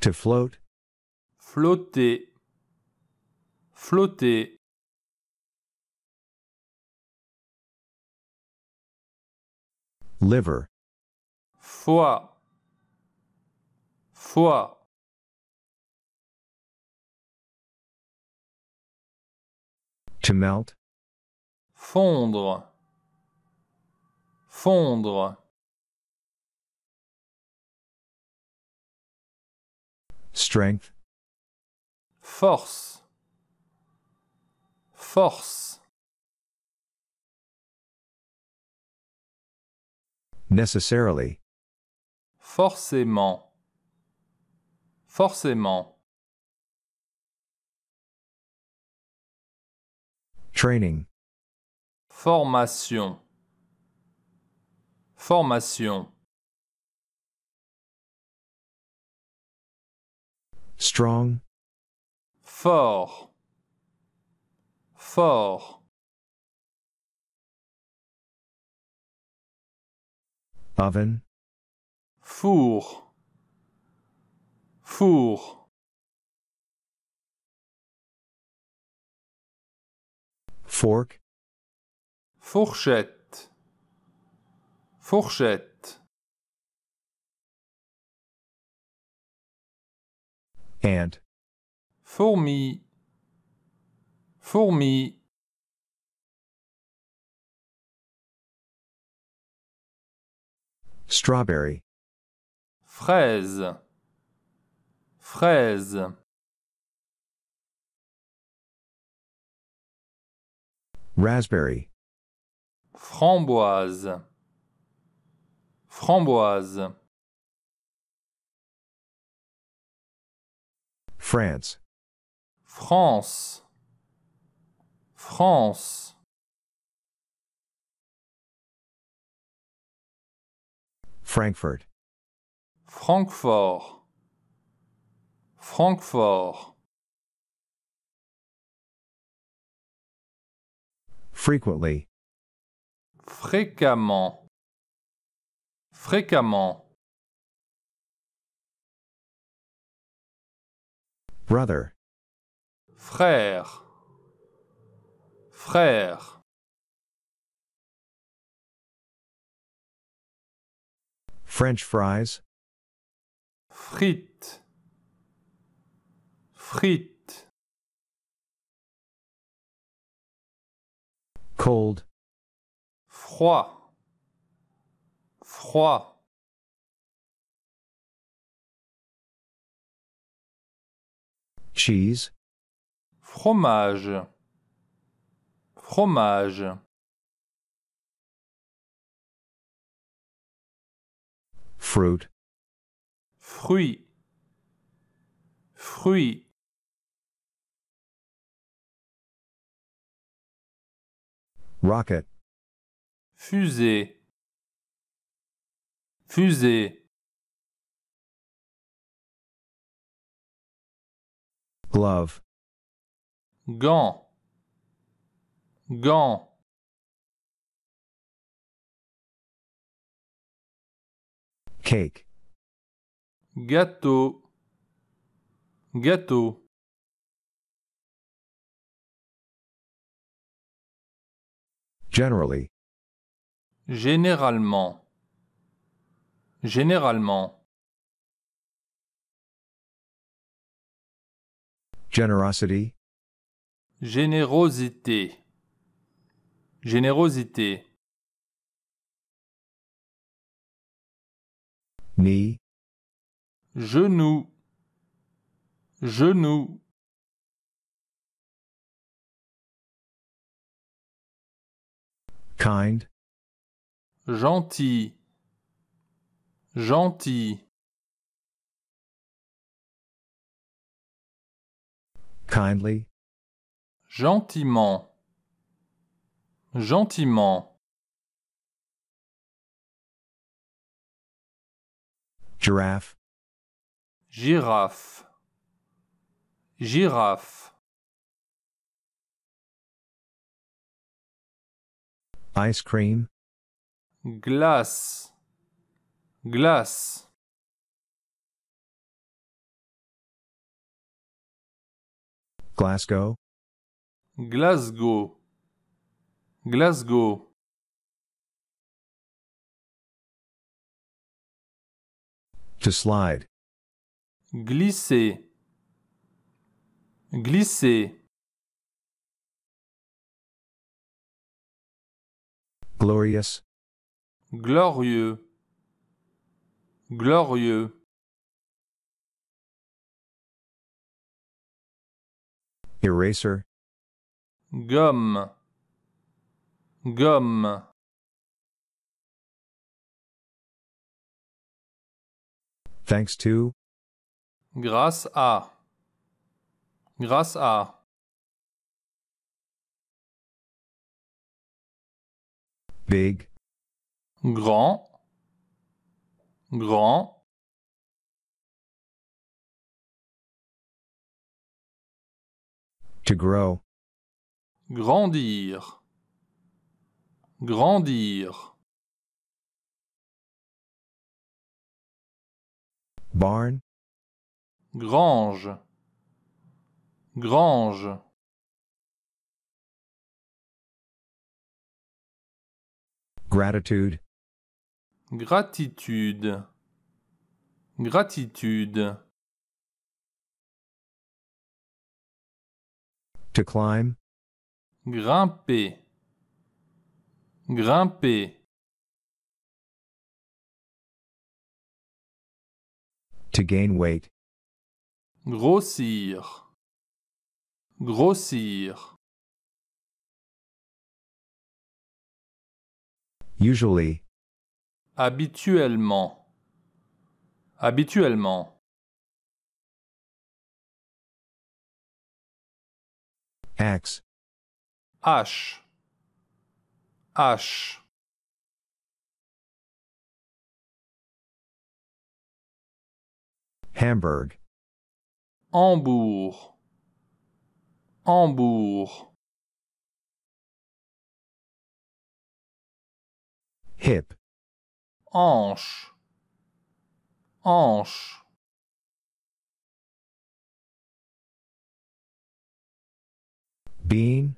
To float. Flotter. Flotter. liver foie foie to melt fondre fondre strength force force Necessarily. Forcément. Forcément. Training. Formation. Formation. Strong. Fort. Fort. Oven. Four. Four. Fork. Fourchette. Fourchette. Ant. Fourmi. Fourmi. Strawberry. Fraise. Fraise. Raspberry. Framboise. Framboise. France. France. France. Frankfurt. Frankfurt. Frankfurt. Frequently. Fréquemment. Fréquemment. Brother. Frère. Frère. French fries. Frites. Frites. Cold. Froid. Froid. Cheese. Fromage. Fromage. fruit fruit fruit rocket fusée fusée glove gant gant Cake. Gâteau. Gâteau. Generally. Généralement. Généralement. Generosity. Générosité. Générosité. knee, genou, genou. Kind, gentil, gentil. Kindly, gentiment, gentiment. Giraffe. Girafe. Girafe. Ice cream. Glace. Glace. Glasgow. Glasgow. Glasgow. To slide. Glisser. Glisser. Glorious. Glorieux. Glorieux. Eraser. Gomme. Gomme. Thanks to. Grâce à. Grâce à. Big. Grand. Grand. To grow. Grandir. Grandir. Barn. Grange. Grange. Gratitude. Gratitude. Gratitude. To climb. Grimper. Grimper. To gain weight. Grossir. Grossir. Usually. Habituellement. Habituellement. Axe. H. H. Hamburg. Hambourg. Hambourg. Hip. Anche. Anche. Bean.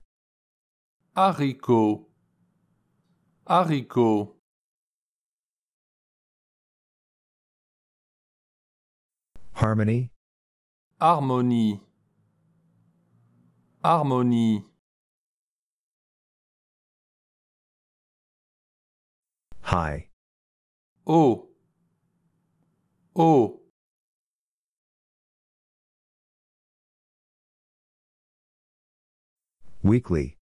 Haricot. Haricot. Harmony. Harmonie. Harmonie. Hi. Oh. Oh. Weekly.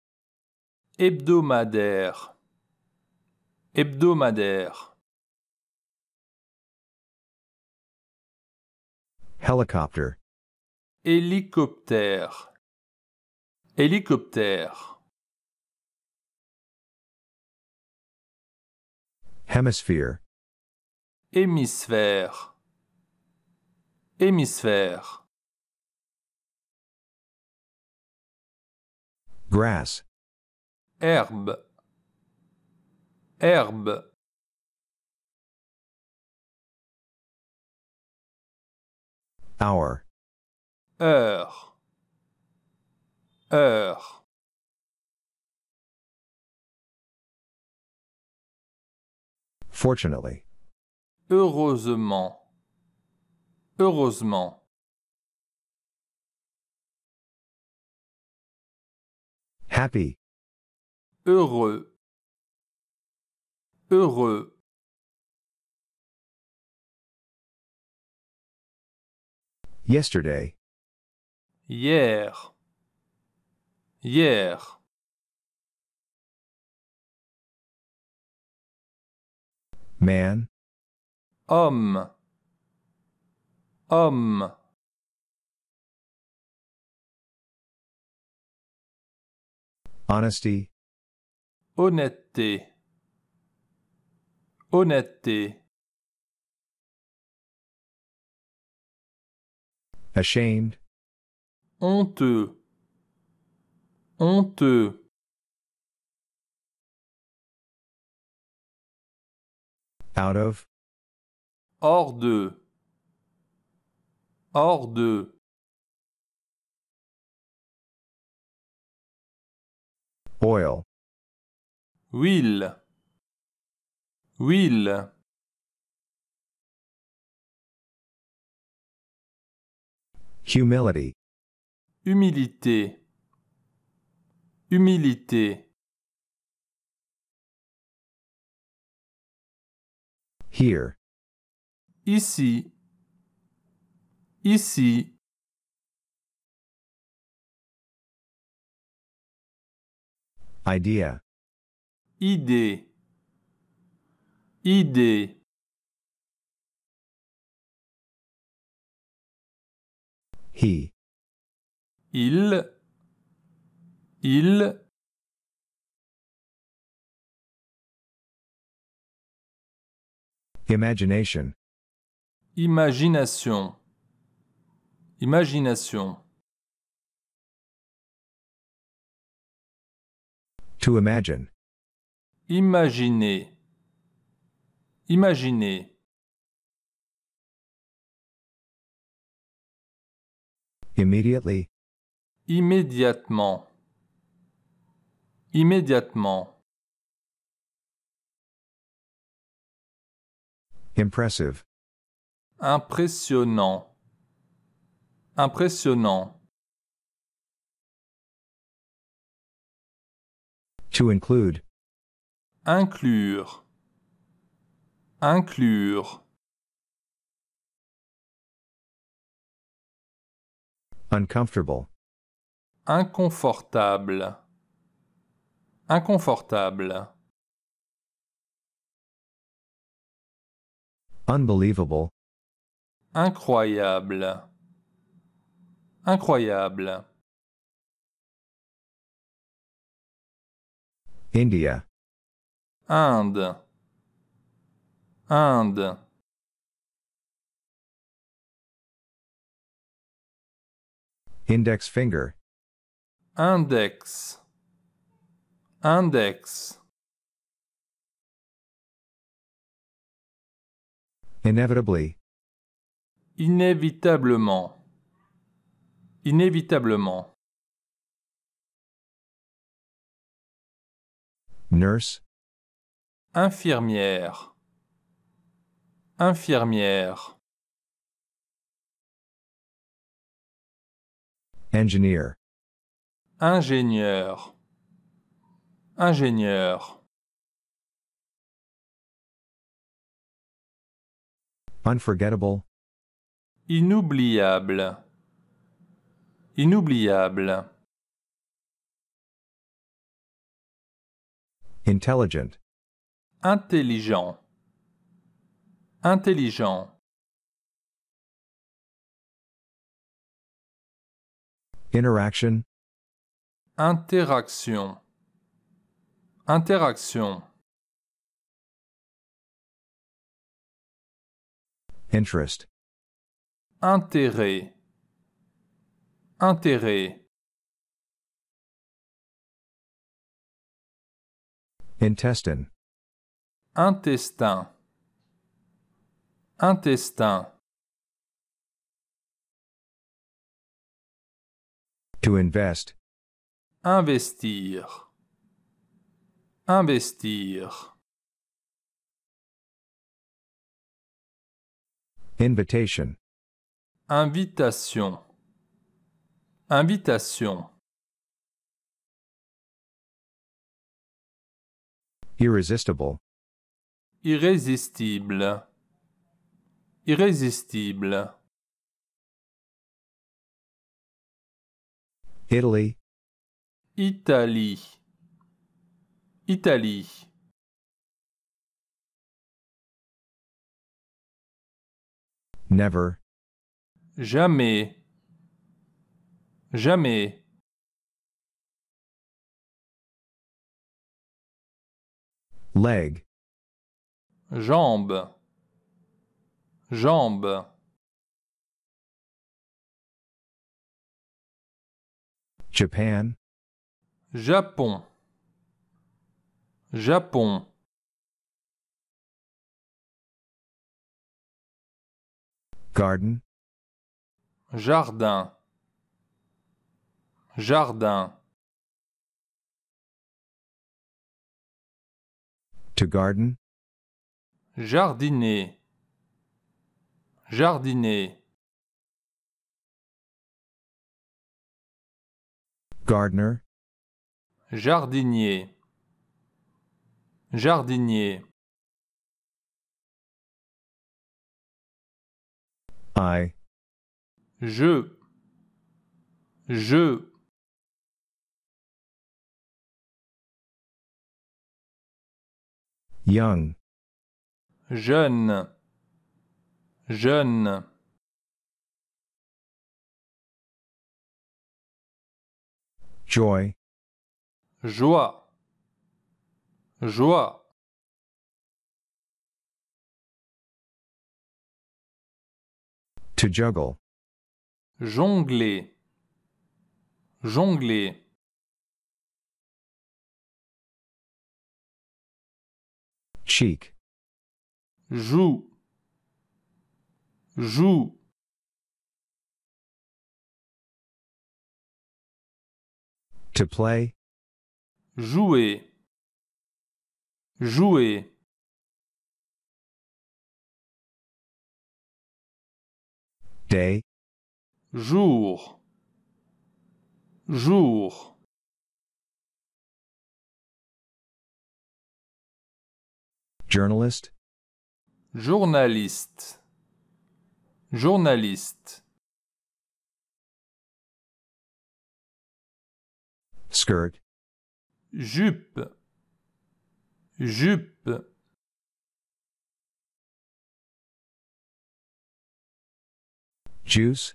Hebdomadaire. Hebdomadaire. Helicopter. Hélicoptère. Hélicoptère. Hemisphere. Hémisphère. Hémisphère. Grass. Herbe. Herbe. Hour. Heure. Heure. Fortunately. Heureusement. Heureusement. Happy. Heureux. Heureux. Yesterday. Hier. Hier. Man. Homme. Homme. Honesty. Honnêteté. Honnêteté. Ashamed. Honteux. Honteux. Out of. Hors de. Hors de. Oil. Huile. Huile. Humility. Humilité. Humilité. Here. Ici. Ici. Idea. Idée. Idée. He. Il. Il. Imagination. Imagination. Imagination. To imagine. Imaginer. Imaginer. Immediately. Immédiatement. Immédiatement. Impressive. Impressionnant. Impressionnant. To include. Inclure. Inclure. Uncomfortable. Inconfortable. Inconfortable. Unbelievable. Incroyable. Incroyable. India. Inde. Inde. Index finger. Index. Index. Inevitably. Inévitablement. Inévitablement. Nurse. Infirmière. Infirmière. Engineer. Ingénieur. Ingénieur. Unforgettable. Inoubliable. Inoubliable. Intelligent. Intelligent. Intelligent. Interaction. Interaction. Interaction. Interest. Intérêt. Intérêt. Intestin. Intestin. Intestin. To invest. Investir. Investir. Invitation. Invitation. Invitation. Irresistible. Irrésistible. Irrésistible. Italy. Italy. Italy. Never. Jamais. Jamais. Leg. Jambe. Jambe. Japan. Japon. Japon. Garden. Jardin. Jardin. To garden. Jardiner. Jardiner. gardener, jardinier, jardinier. I, je, je. Young, jeune, jeune. joy, joie, joie. To juggle, jongler, jongler. Cheek, joue, joue. play. Jouer. Jouer. Day. Jour. Jour. Journalist. Journaliste. Journaliste. skirt jupe jupe juice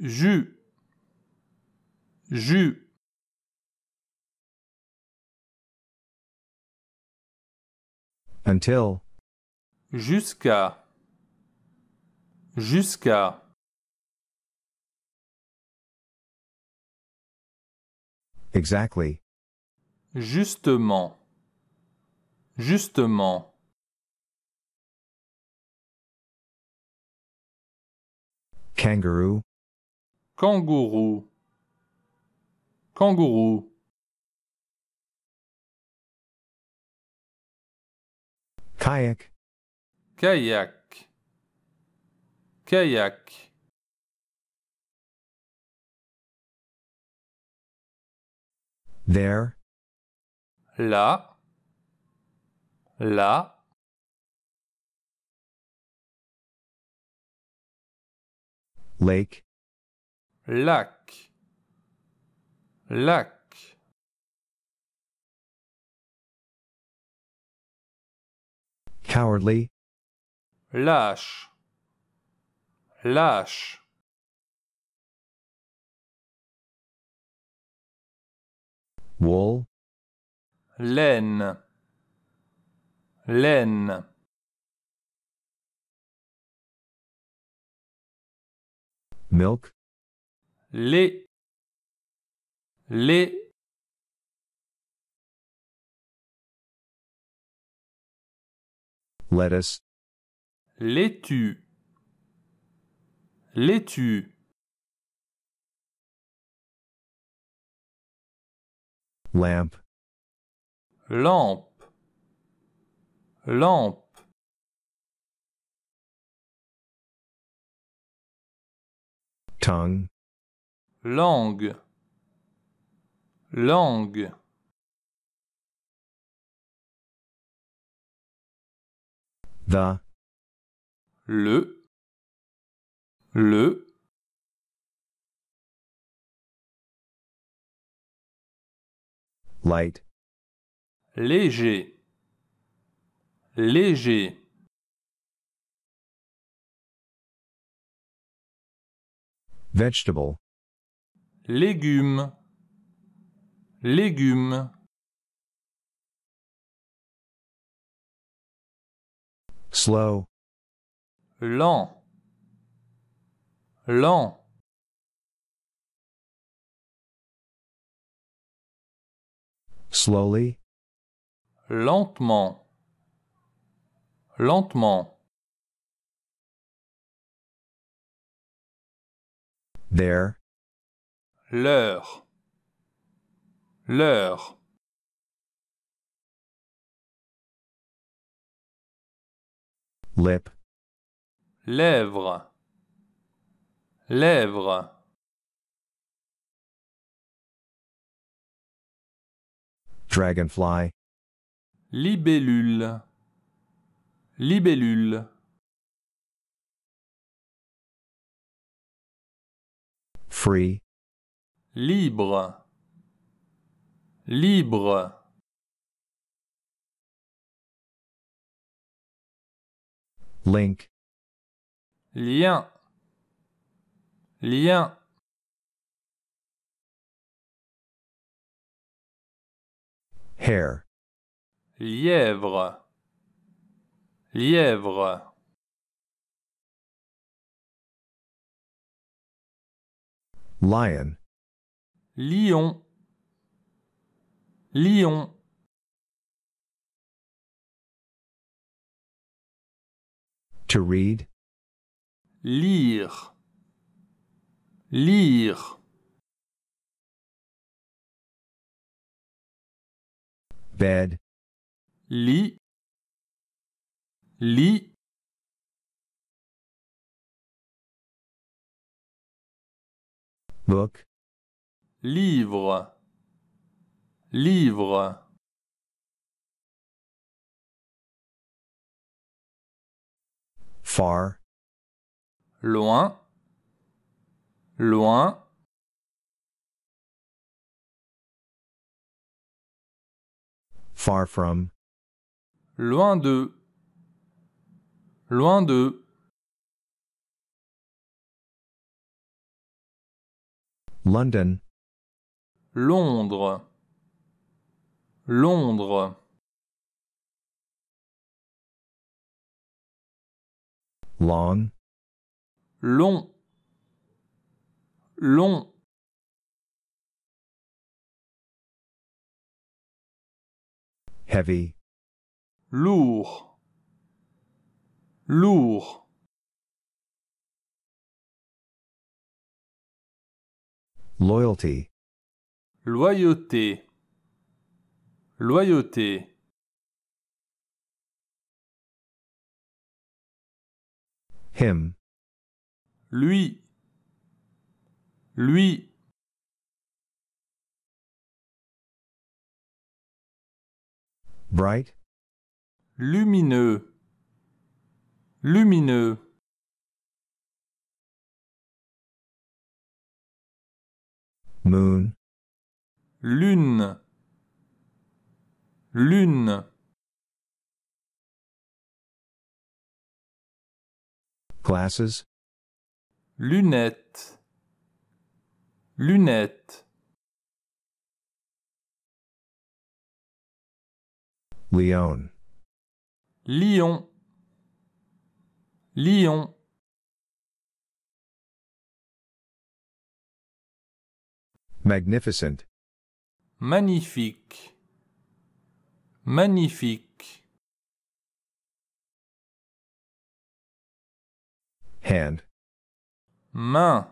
jus jus until jusqu'à jusqu'à Exactly. Justement. Justement. Kangaroo. Kangourou. Kangourou. Kayak. Kayak. Kayak. There. Là. Là. Lake. Lac. Lac. Cowardly. Lâche. Lâche. Wall. laine laine milk lait lait lettuce laitue laitue lamp lampe lampe tongue langue langue the le le light léger léger vegetable légume légume slow lent lent slowly lentement lentement there l'heure l'heure lip lèvres lèvres Dragonfly. Libellule. Libellule. Free. Libre. Libre. Link. Lien. Lien. hair. Lièvre. Lièvre. Lion. Lion. Lion. To read. Lire. Lire. bed. Lit. Lit. Book. Livre. Livre. Far. Loin. Loin. Far from. Loin de. Loin de. London. Londres. Londres. Long. Long. Long. heavy lourd lourd loyalty loyauté loyauté him lui lui bright lumineux lumineux moon lune lune glasses lunettes lunettes Lyon. Lyon. Lyon. Magnificent. Magnifique. Magnifique. Hand. Main.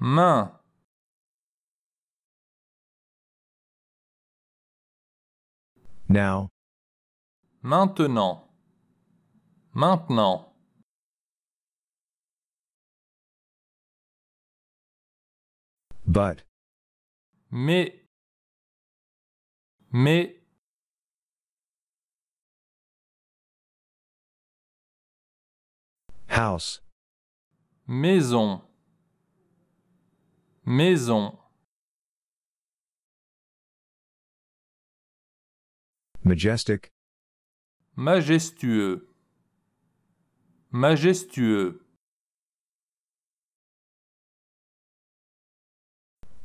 Main. Now. Maintenant. Maintenant. But. Mais. Mais. House. Maison. Maison. Majestic. Majestueux. Majestueux.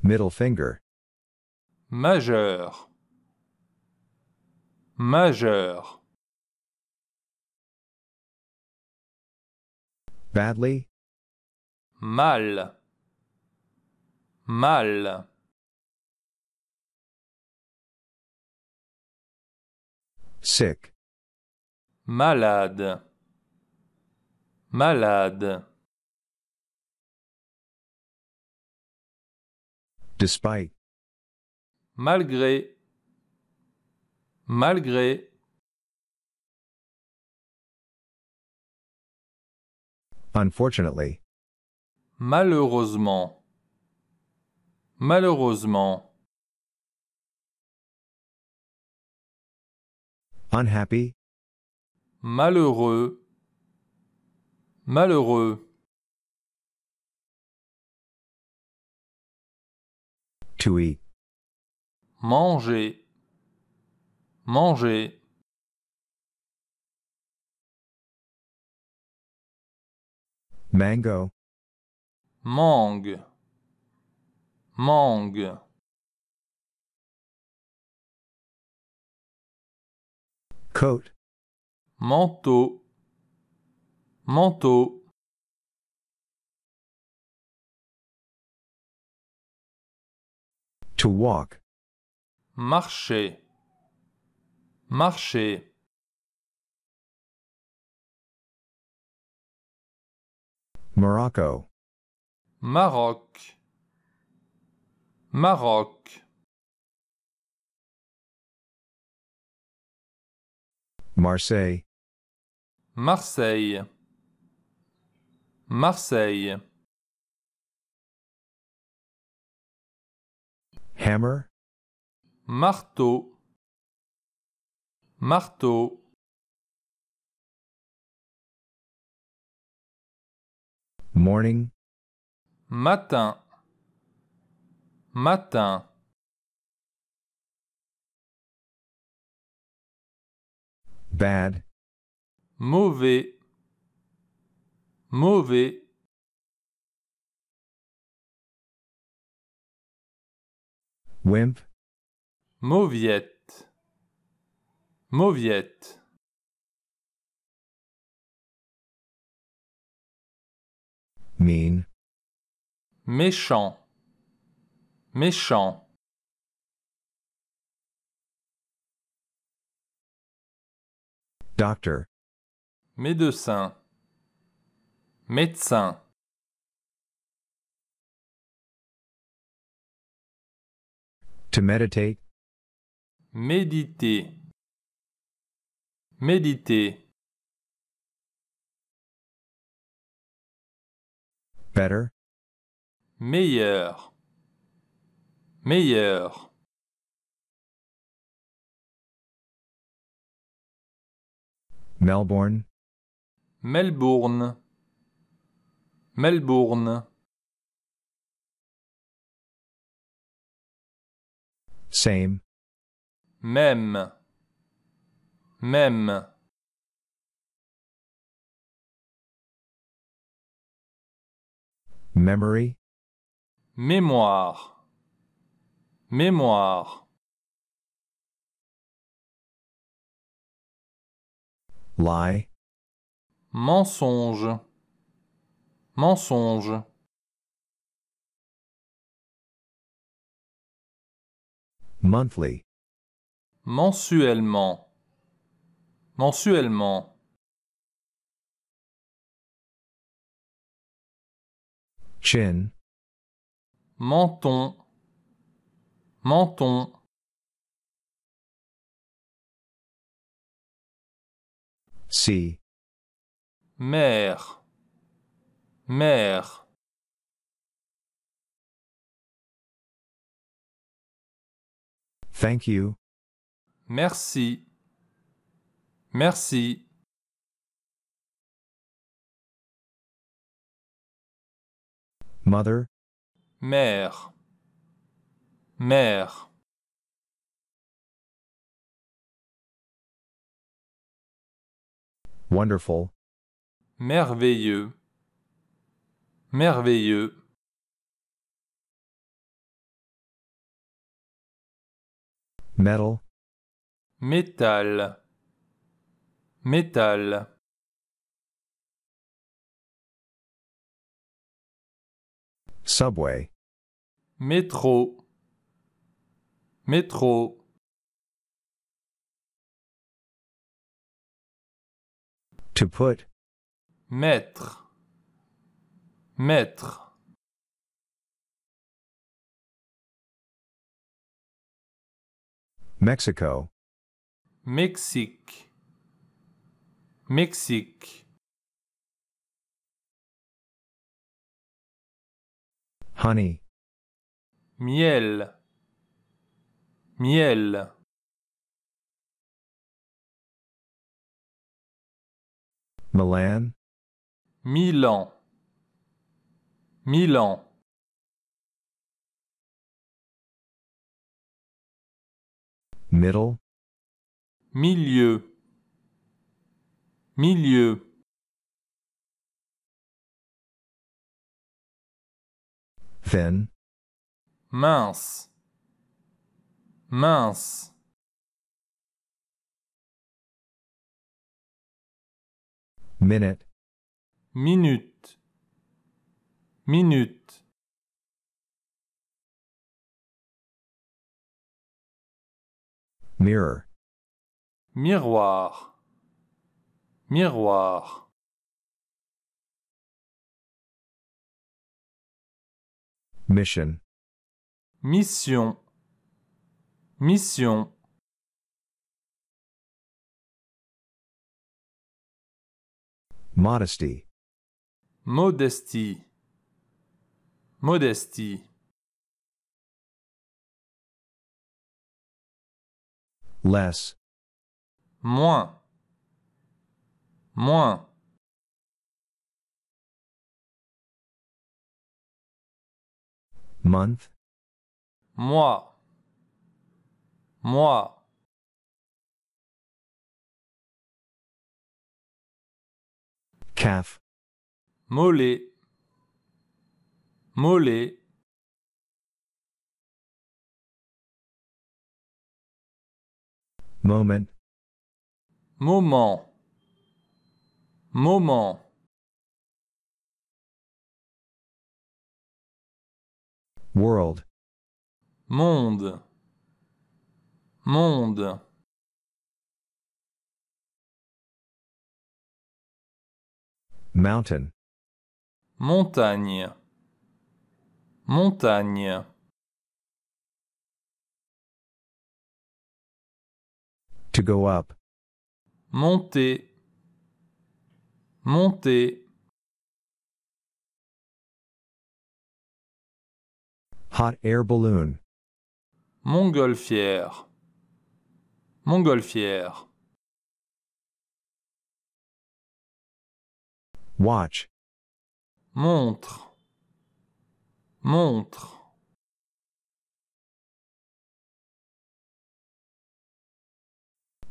Middle finger. Majeur. Majeur. Badly. Mal. Mal. Sick. Malade. Malade. Despite. Malgré. Malgré. Unfortunately. Malheureusement. Malheureusement. Unhappy. Malheureux. Malheureux. To eat. Manger. Manger. Mango. Mangue. Mangue. Manteau. Manteau. To walk. Marcher. Marcher. Morocco. Maroc. Maroc. Marseille. Marseille. Marseille. Hammer. Marteau. Marteau. Morning. Matin. Matin. Bad. Movie. Movie. Wimp. Moviette. Moviette. Mean. Méchant. Méchant. Doctor. Médecin. Médecin. To meditate. Méditer. Méditer. Better. Meilleur. Meilleur. Melbourne. Melbourne. Melbourne. Same. Même. Même. Memory. Mémoire. Mémoire. Lie. Mensonge. Mensonge. Monthly. Mensuellement. Mensuellement. Chin. Menton. Menton. C. Mère. Mère. Thank you. Merci. Merci. Mother. Mère. Mère. Wonderful. Merveilleux. Merveilleux. Metal. Métal. Métal. Subway. Métro. Métro. To put. Mettre. Mettre. Mexico. Mexique. Mexique. Honey. Miel. Miel. Milan Milan Milan Middle Milieu Milieu Thin Mince Mince Minute. Minute. Minute. Mirror. Miroir. Miroir. Mission. Mission. Mission. Modesty. Modestie. Modestie. Less. Moins. Moins. Month. Mois. Mois. calf mollet moment moment moment world monde monde Mountain. Montagne. Montagne. To go up. Monter. Monter. Hot air balloon. Montgolfière. Montgolfière. Watch. Montre. Montre.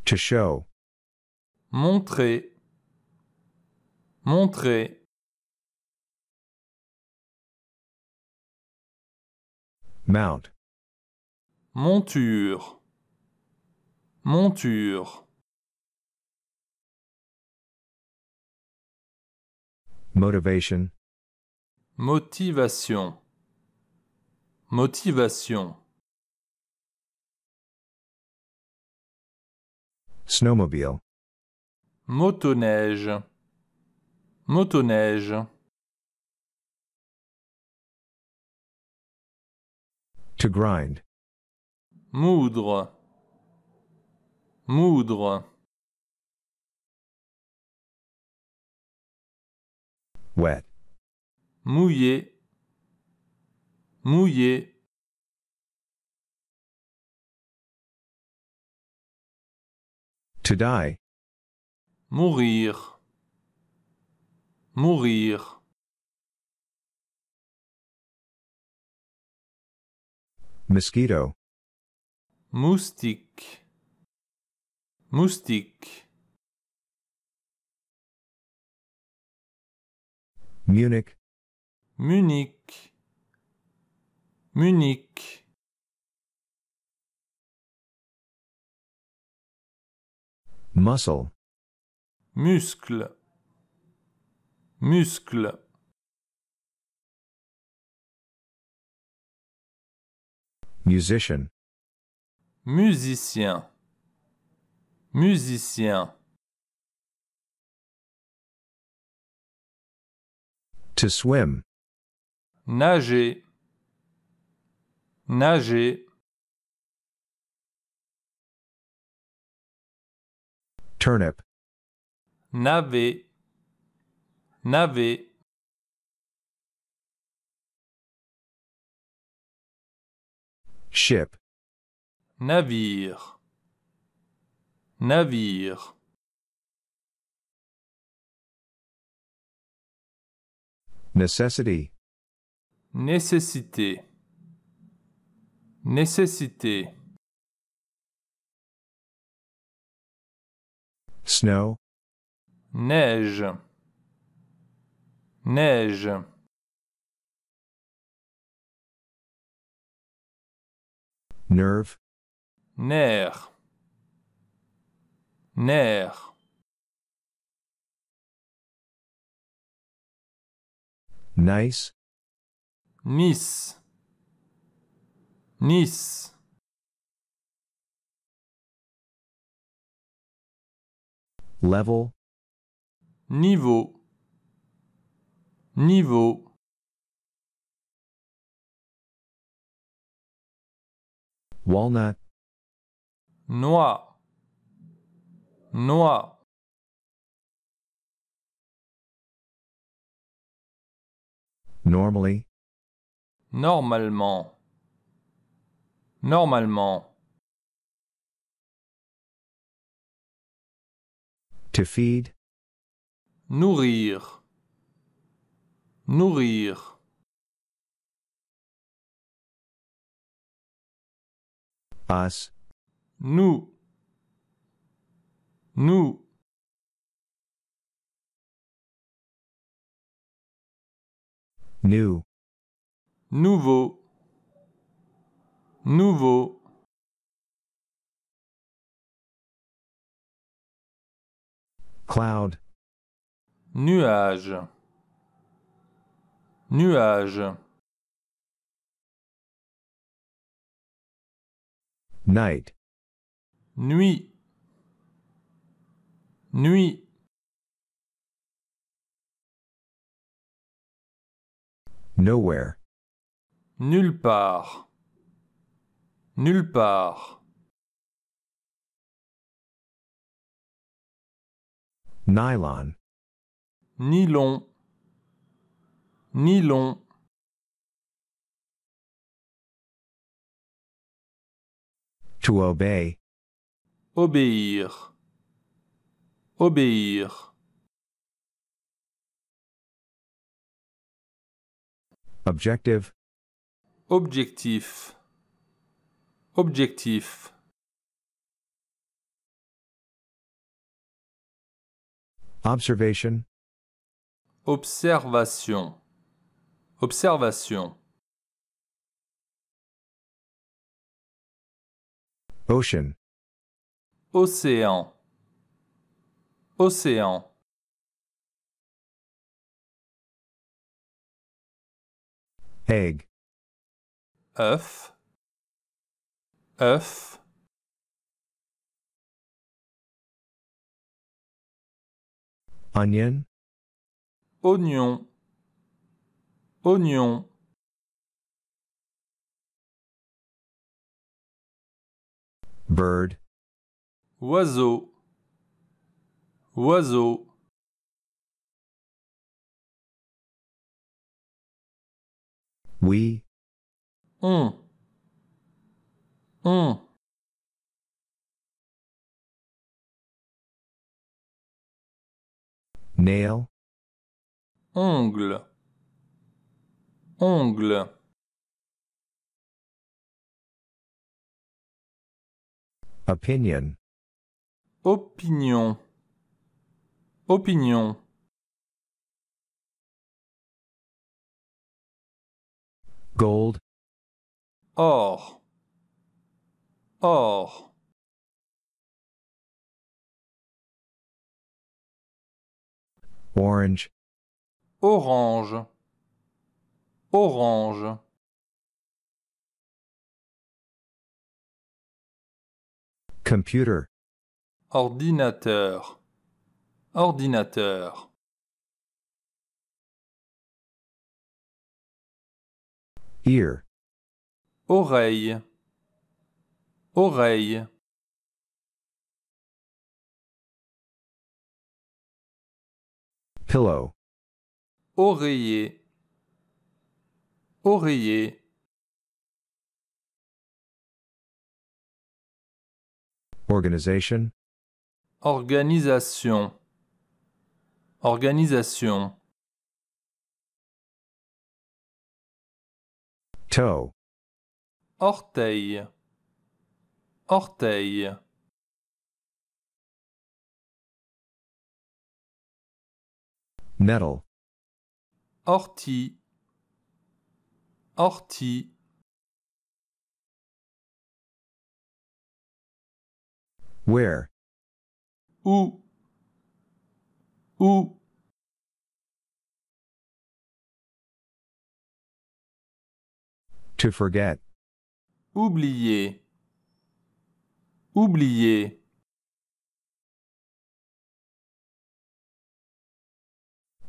To show. Montrer. Montrer. Mount. Monture. Monture. Motivation. Motivation. Motivation. Snowmobile. Motoneige. Motoneige. To grind. Moudre. Moudre. wet mouillé mouillé to die mourir mourir mosquito moustique moustique Munich Munich Munich Muscle Muscle Muscle Musician Musicien Musicien To swim. Nager. Nager. Turnip. Navet. Navet. Ship. Navire. Navire. Necessity. Nécessité. Nécessité. Snow. Neige. Neige. Nerve. Nerf. Nerf. Nice. Nice. Nice. Level. Niveau. Niveau. Walnut. Noir. Noir. Normally. Normalement. Normalement. To feed. Nourrir. Nourrir. Us. Nous. Nous. New. Nouveau. Nouveau. Cloud. Nuage. Nuage. Night. Nuit. Nuit. Nulle part. Nulle part. Nylon. Nylon. Nylon. To obey. Obéir. Obéir. Objectif, Objectif. Objectif. Observation. Observation. Observation. Ocean. Océan. Océan. egg œuf œuf onion oignon oignon bird oiseau oiseau Oui On. Hum. On. Hum. Nail. Ongle. Ongle. Opinion. Opinion. Opinion. gold. Oh. Oh. Orange. Orange. Orange. Computer. Ordinateur. Ordinateur. Ear. Oreille. Oreille. Pillow. Oreiller. Oreiller. Organization. Organisation. Organisation. Toe. Orteil. Orteil. Metal. Ortie. Ortie. Where? Où? Où? To forget. Oublier. Oublier.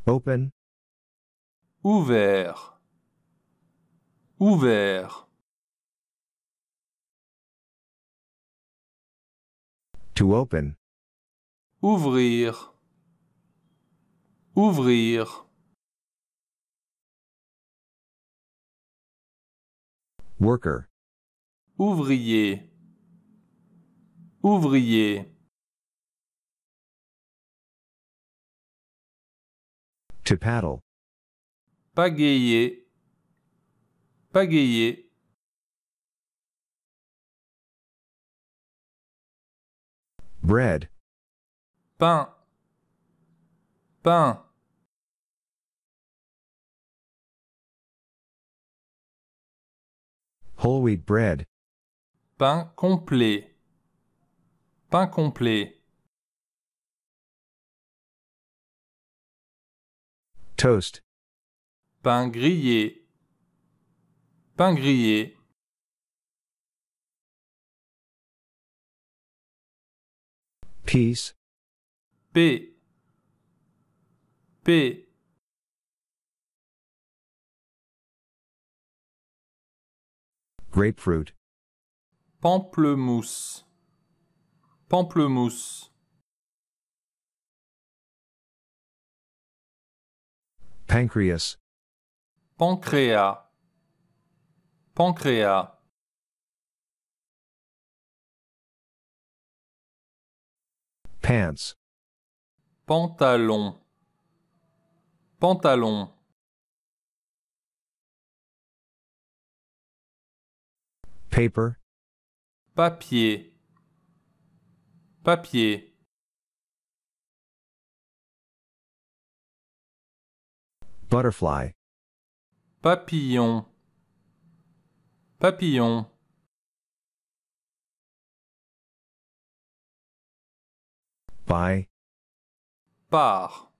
Open. Ouvert. Ouvert. To open. Ouvrir. Ouvrir. Worker. Ouvrier. Ouvrier. To paddle. Pagayer. Pagayer. Bread. Pain. Pain. whole wheat bread, pain complet, pain complet, toast, pain grillé, pain grillé, peace, P. paix. grapefruit, pamplemousse, pamplemousse, pancreas, pancréas, pancréas, pants, pantalon, pantalon. paper papier papier butterfly papillon papillon by par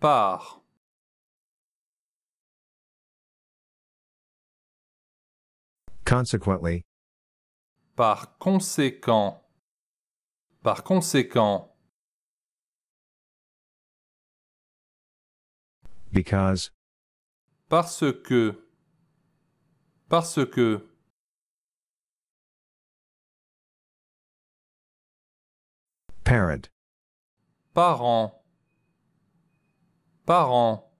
par Consequently. Par conséquent. Par conséquent. Because. Parce que. Parce que. Parent. Parent. Parent.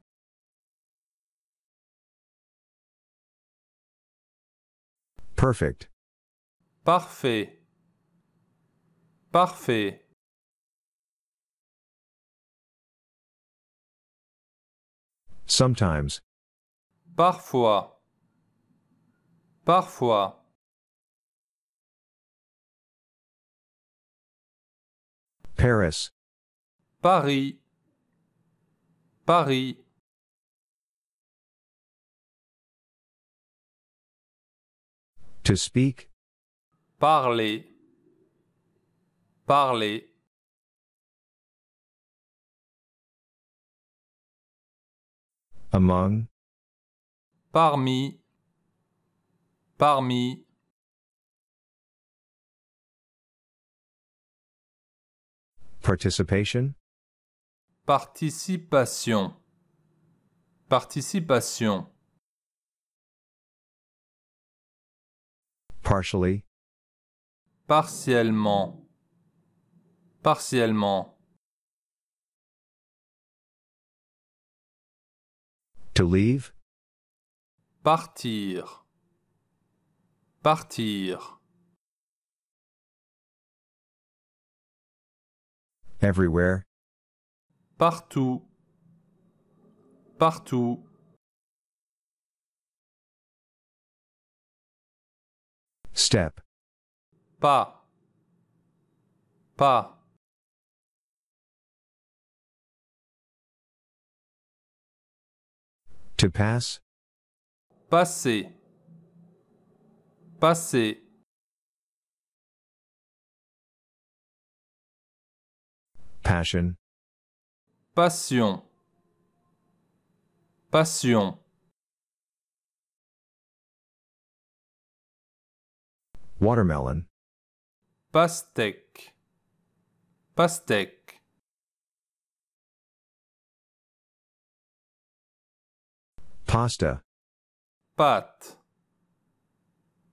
Perfect. Parfait. Parfait. Sometimes. Parfois. Parfois. Paris. Paris. Paris. To speak. Parler. Parler. Among. Parmi. Parmi. Participation. Participation. Participation. partially, partiellement, partiellement. To leave, partir, partir. Everywhere, partout, partout. step pa pa to pass passer passer passion passion passion Watermelon. Pastek. Pastek. Pasta. Pat.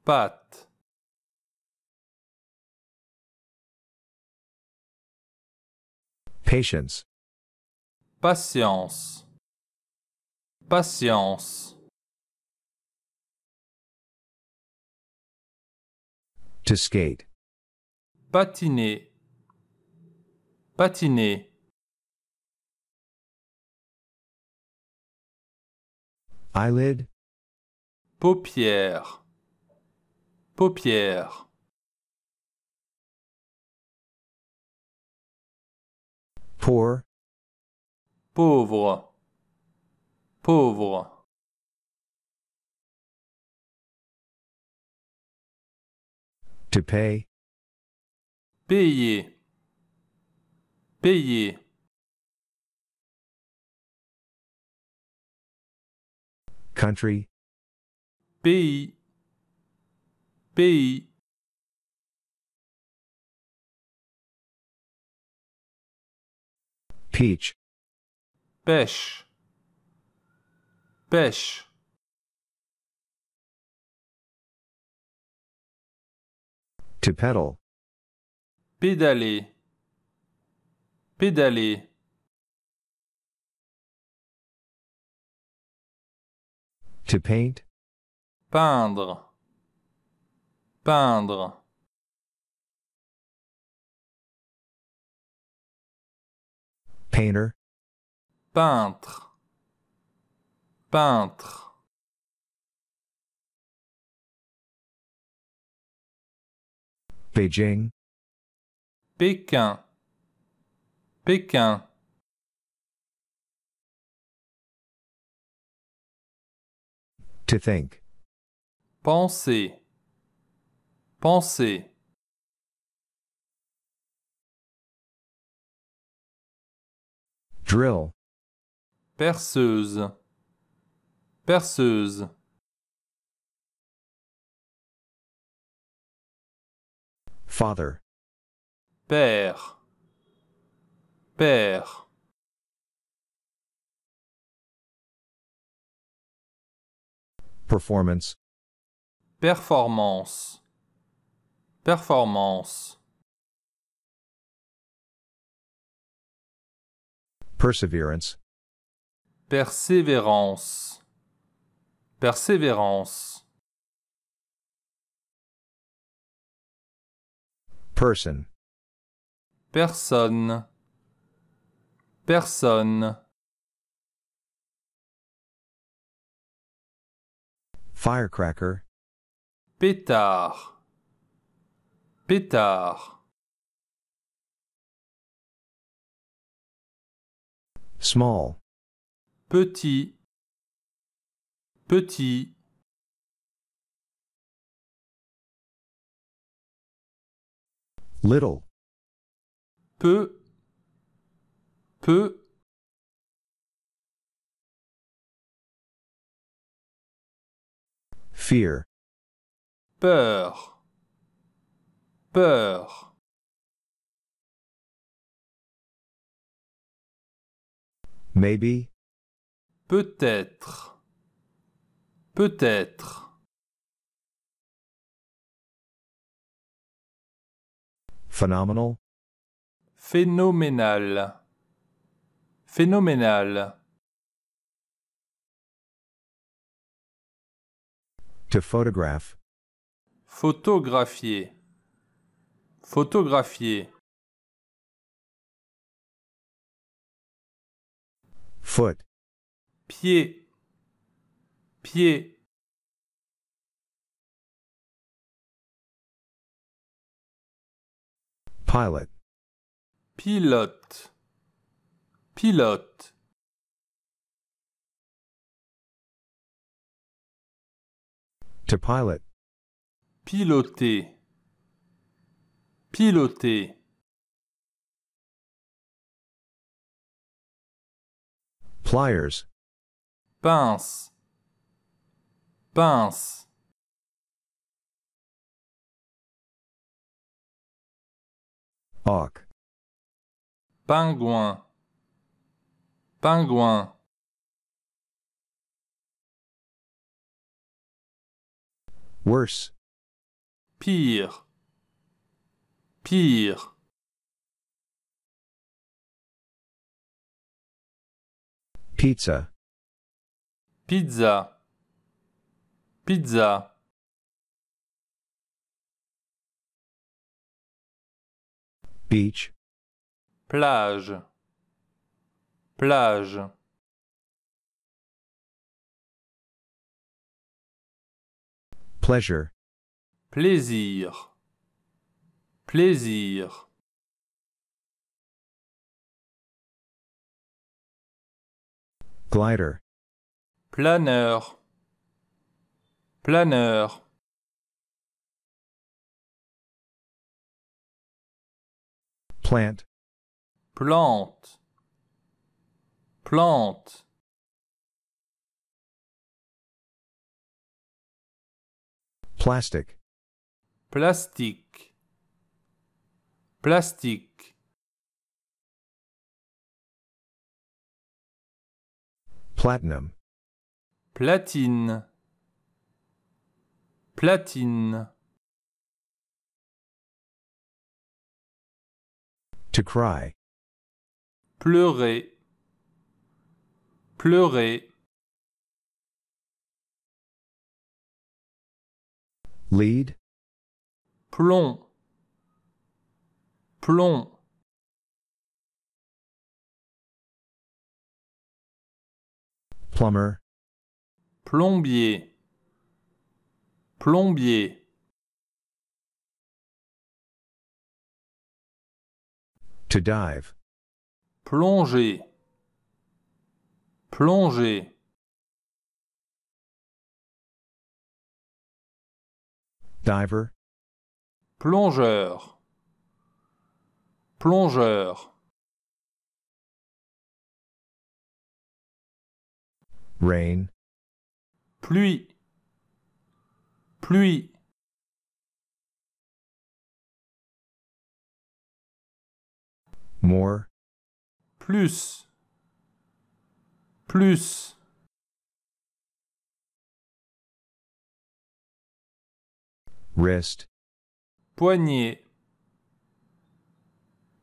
Pat. Patience. Patience. Patience. Patiner. Patiner. Eyelid. Paupière. Paupière. Poor. Pauvre. Pauvre. To pay. Payer. Payer. Country. Pays. Pays. Peach. Pêche. Pêche. To pedal. Pédaler. Pédaler. To paint. Peindre. Peindre. Painter. Peintre. Peintre. Beijing. Pékin. Pékin. To think. Penser. Penser. Drill. Perceuse. Perceuse. Father. Père. Père. Performance. Performance. Performance. Perseverance. Persévérance. Persévérance. Person. Personne. Personne. Firecracker. Pétard. Pétard. Small. Petit. Petit. little peu peu fear peur peur maybe peut-être peut-être Phenomenal. Phénoménal. Phénoménal. To photograph. Photographier. Photographier. Foot. Pied. Pied. Pilot. Pilote. Pilote. To pilot. Piloter. Piloter. Pliers. Pince. Pince. Hawk. Pingouin. Pingouin. Worse. Pire. Pire. Pizza. Pizza. Pizza. plage plage pleasure plaisir plaisir glider planeur planeur plant. Plante. Plante. Plastic. Plastique. Plastique. Platinum. Platine. Platine. To cry. Pleurer. Pleurer. Lead. Plomb. Plomb. Plumber. Plombier. Plombier. To dive. Plonger. Plonger. Diver. Plongeur. Plongeur. Rain. Pluie. Pluie. More. Plus. Plus. Wrist. Poignet.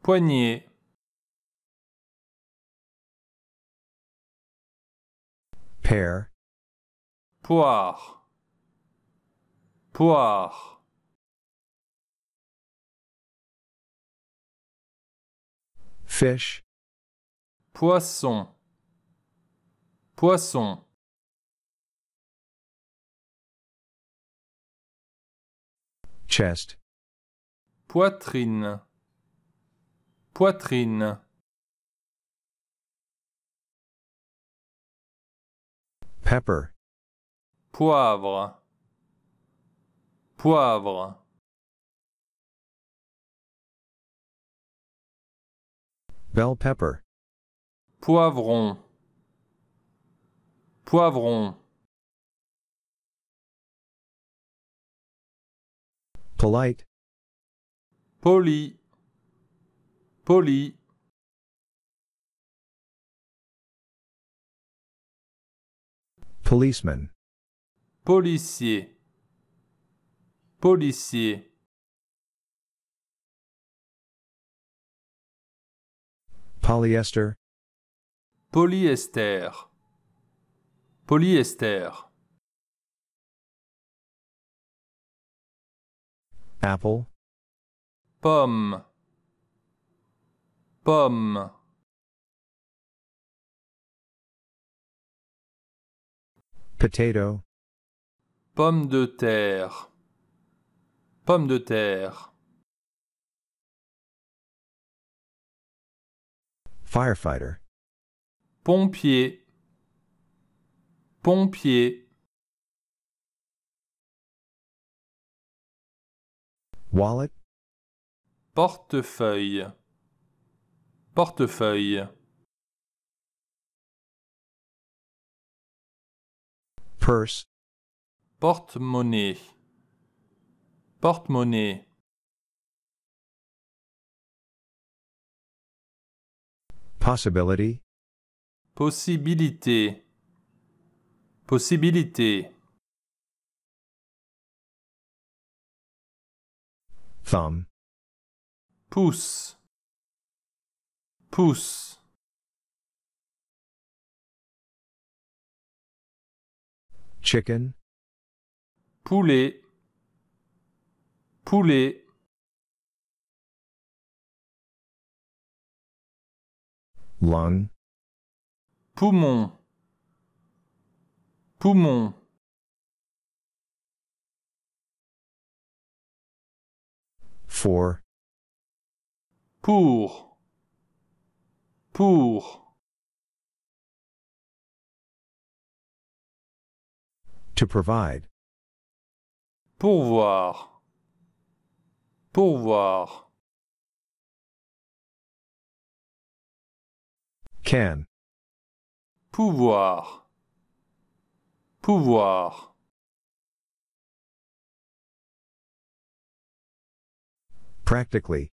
Poignet. Pear. Poire. Poire. Fish. Poisson. Poisson. Chest. Poitrine. Poitrine. Pepper. Poivre. Poivre. Bell pepper. Poivron. Poivron. Polite. Poli. Poli. Policeman. Policier. Policier. Polyester. Polyester. Polyester. Apple. Pomme. Pomme. Potato. Pomme de terre. Pomme de terre. Firefighter. Pompier. Pompier. Wallet. Portefeuille. Portefeuille. Purse. Porte-monnaie. Porte-monnaie. Possibility. Possibilité. Possibilité. Thumb. Pouce. Pouce. Chicken. Poulet. Poulet. lung poumon poumon for pour pour to provide pourvoir pourvoir Can. Pouvoir. Pouvoir. Practically.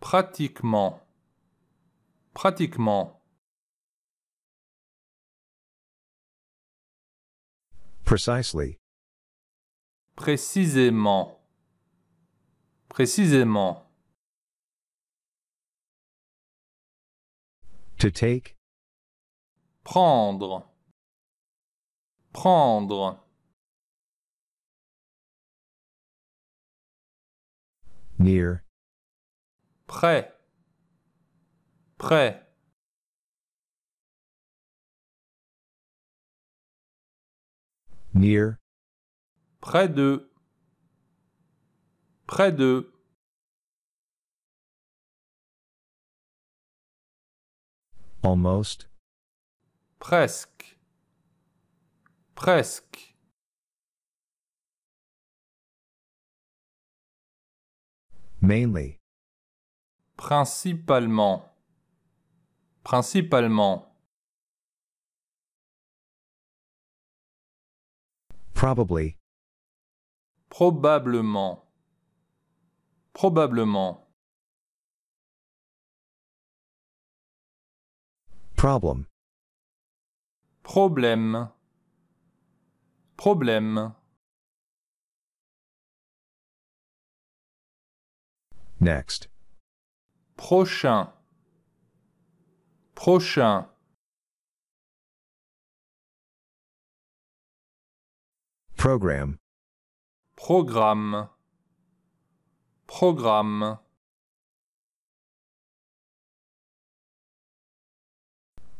Pratiquement. Pratiquement. Précisément. Précisément. To take. Prendre. Prendre. Near. Près. Près. Near. Près de. Près de. Almost. Presque. Presque. Mainly. Principalement. Principalement. Probably. Probablement. Probablement. Problem. Problème. Problème. Next. Prochain. Prochain. Program. Programme. Programme.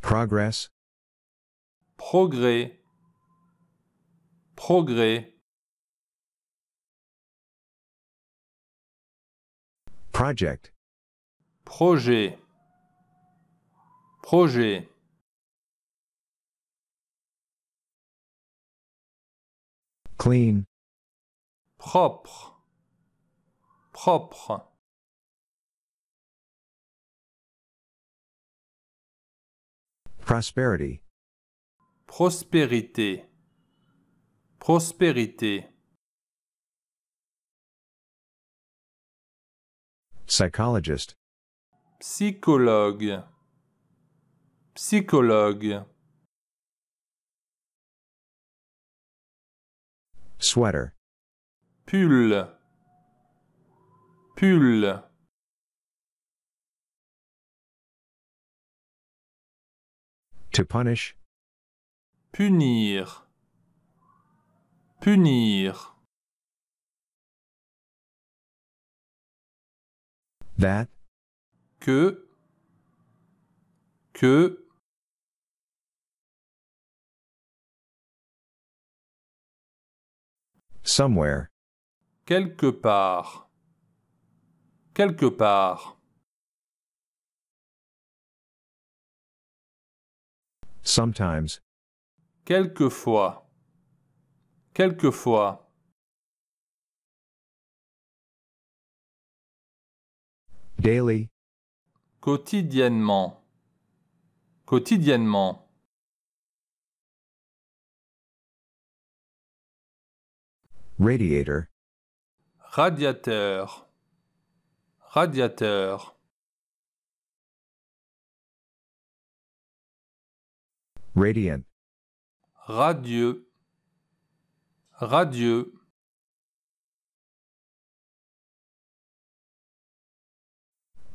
Progress. Progrès. Progrès. Project. Projet. Projet. Clean. Propre. Propre. Prosperity. Prospérité. Prospérité. Psychologist. Psychologue. Psychologue. Sweater. Pull. Pull. To punish. Punir. Punir. That. Que. Que. Somewhere. Quelque part. Quelque part. Sometimes. Quelquefois. Quelquefois. Daily. Quotidiennement. Quotidiennement. Radiator. Radiateur. Radiateur. Radiant. Radieux. Radieux.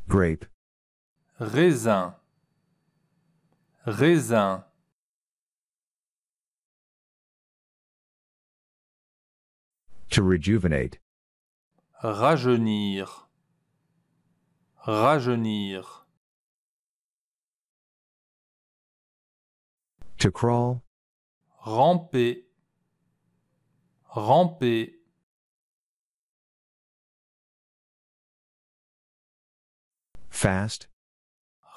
Grape. Raisin. Raisin. To rejuvenate. Rajeunir. Rajeunir. To crawl. Ramper. Ramper. Fast.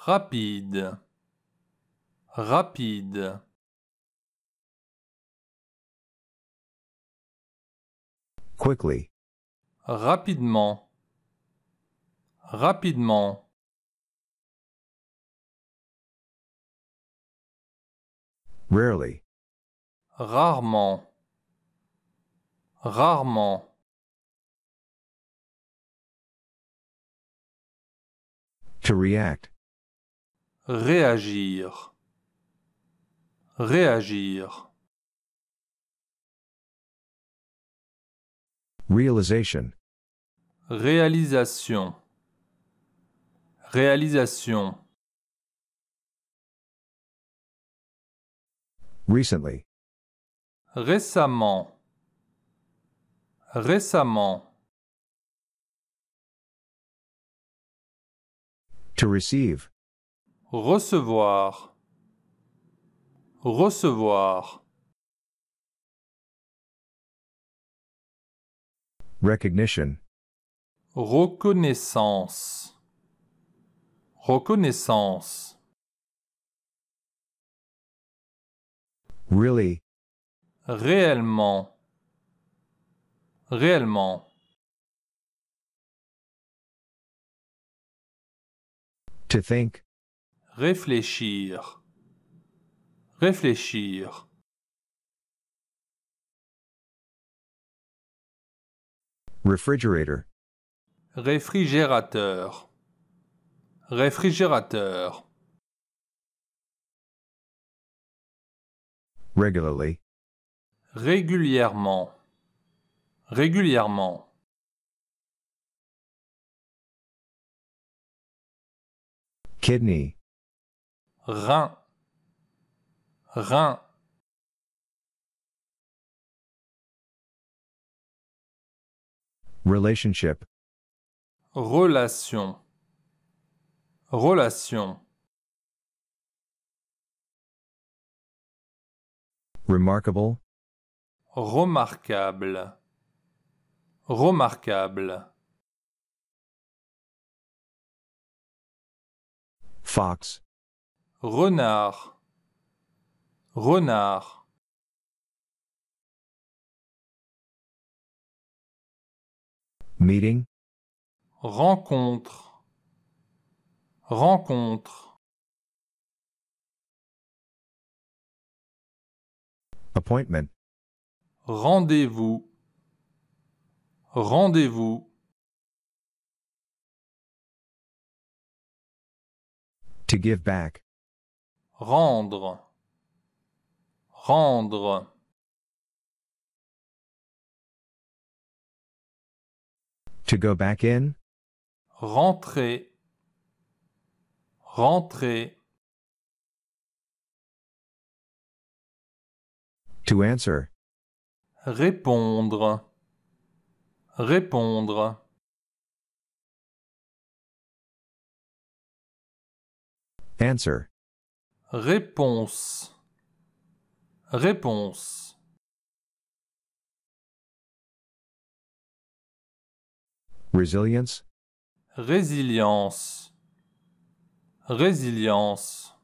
Rapide. Rapide. Quickly. Rapidement. Rapidement. Rarely. Rarement. Rarement. To react. Réagir. Réagir. Realization. Réalisation. Réalisation. Recently. Récemment. Récemment. To receive. Recevoir. Recevoir. Recognition. Reconnaissance. Reconnaissance. Really. Réellement. Réellement. To think. Réfléchir. Réfléchir. Refrigerator. Réfrigérateur. Réfrigérateur. Régulièrement. Régulièrement. Kidney. Rein. Rein. Relationship. Relation. Relation. Remarkable. Remarquable. Remarquable. Fox. Renard. Renard. Meeting. Rencontre. Rencontre. Appointment. Rendez-vous. Rendez-vous. To give back. Rendre. Rendre. To go back in. Rentrer. Rentrer. To answer. Répondre. Répondre. Answer. Réponse. Réponse. Resilience. Résilience. Résilience.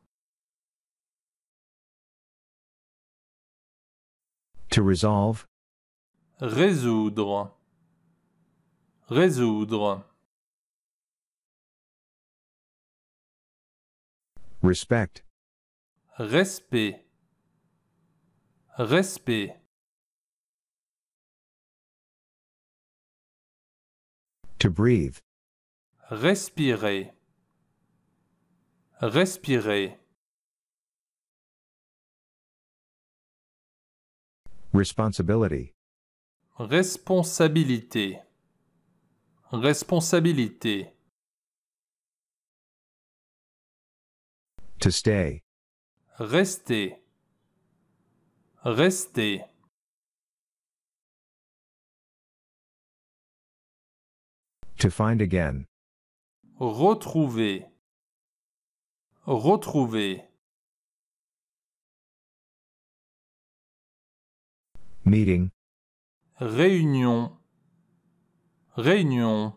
To resolve. Résoudre. Résoudre. Respect. Respect. Respect. To breathe. Respirer. Respirer. Responsibility. Responsabilité. Responsabilité. To stay. Rester. Rester. To find again. Retrouver. Retrouver. Meeting. Réunion. Réunion.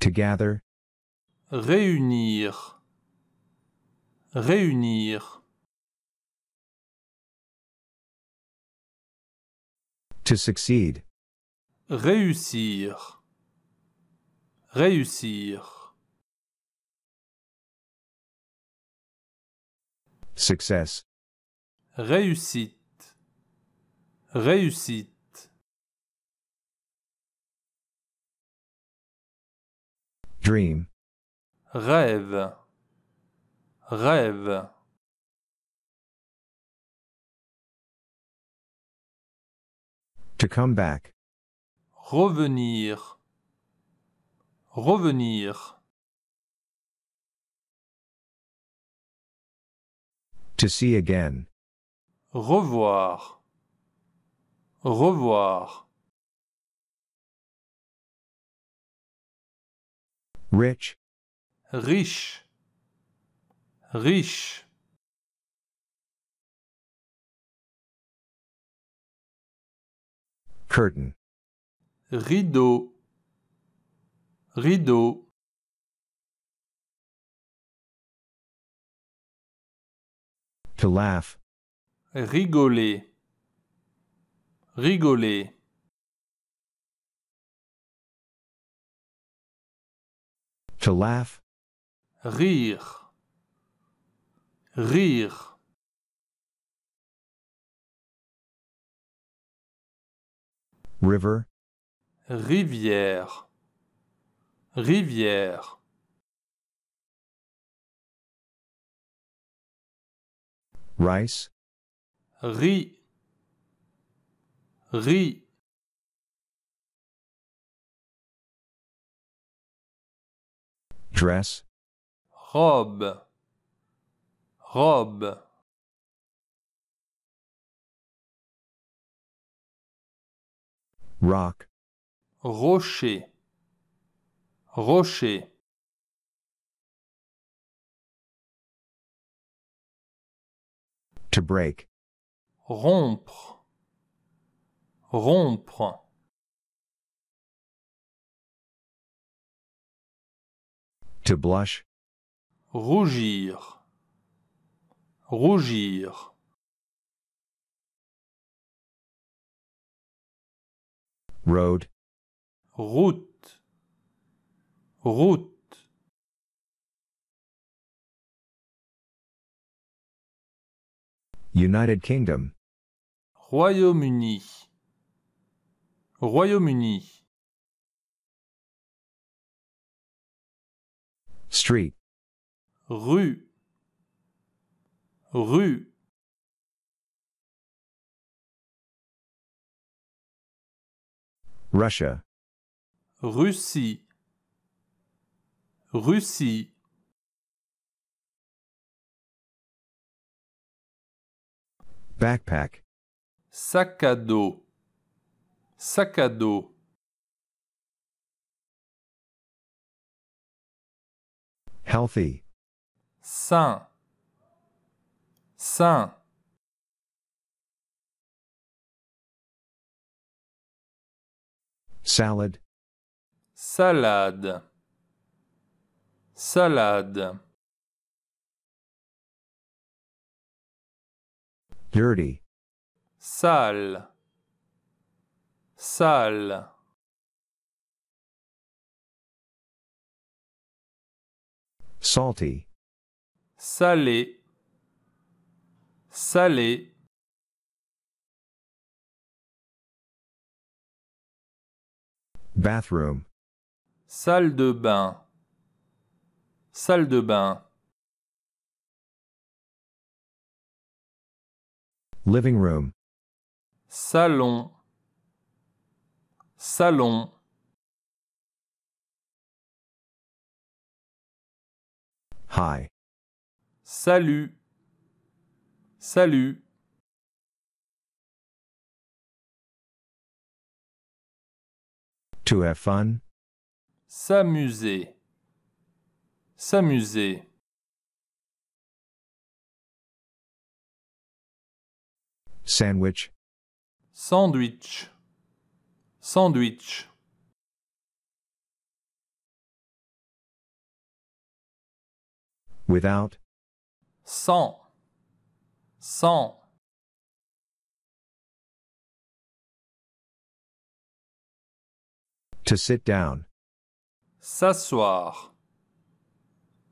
To gather. Réunir. Réunir. To succeed. Réussir. Réussir. Success. Réussite. Réussite. Dream. Rêve. Rêve. To come back. Revenir. Revenir. To see again. Revoir. Revoir. Rich. Riche. Riche. Curtain. Rideau. Rideau. To laugh. Rigoler. Rigoler. To laugh. Rire. Rire. River. Rivière. Rivière. rice riz riz dress robe robe rock rocher rocher break. Rompre. Rompre. To blush. Rougir. Rougir. Road. Route. Route. United Kingdom. Royaume-Uni. Royaume-Uni. Street. Rue. Rue. Russia. Russie. Russie. Backpack. Sac à dos. Sac à dos. Healthy. Sain. Sain. Salad. Salade. Salade. dirty. Sale. Sale. Salty. Salé. Salé. Bathroom. Salle de bain. Salle de bain. living room. Salon, salon. Hi. Salut, salut. To have fun. S'amuser, s'amuser. Sandwich. Sandwich. Sandwich. Without. Sans. Sans. To sit down. S'asseoir.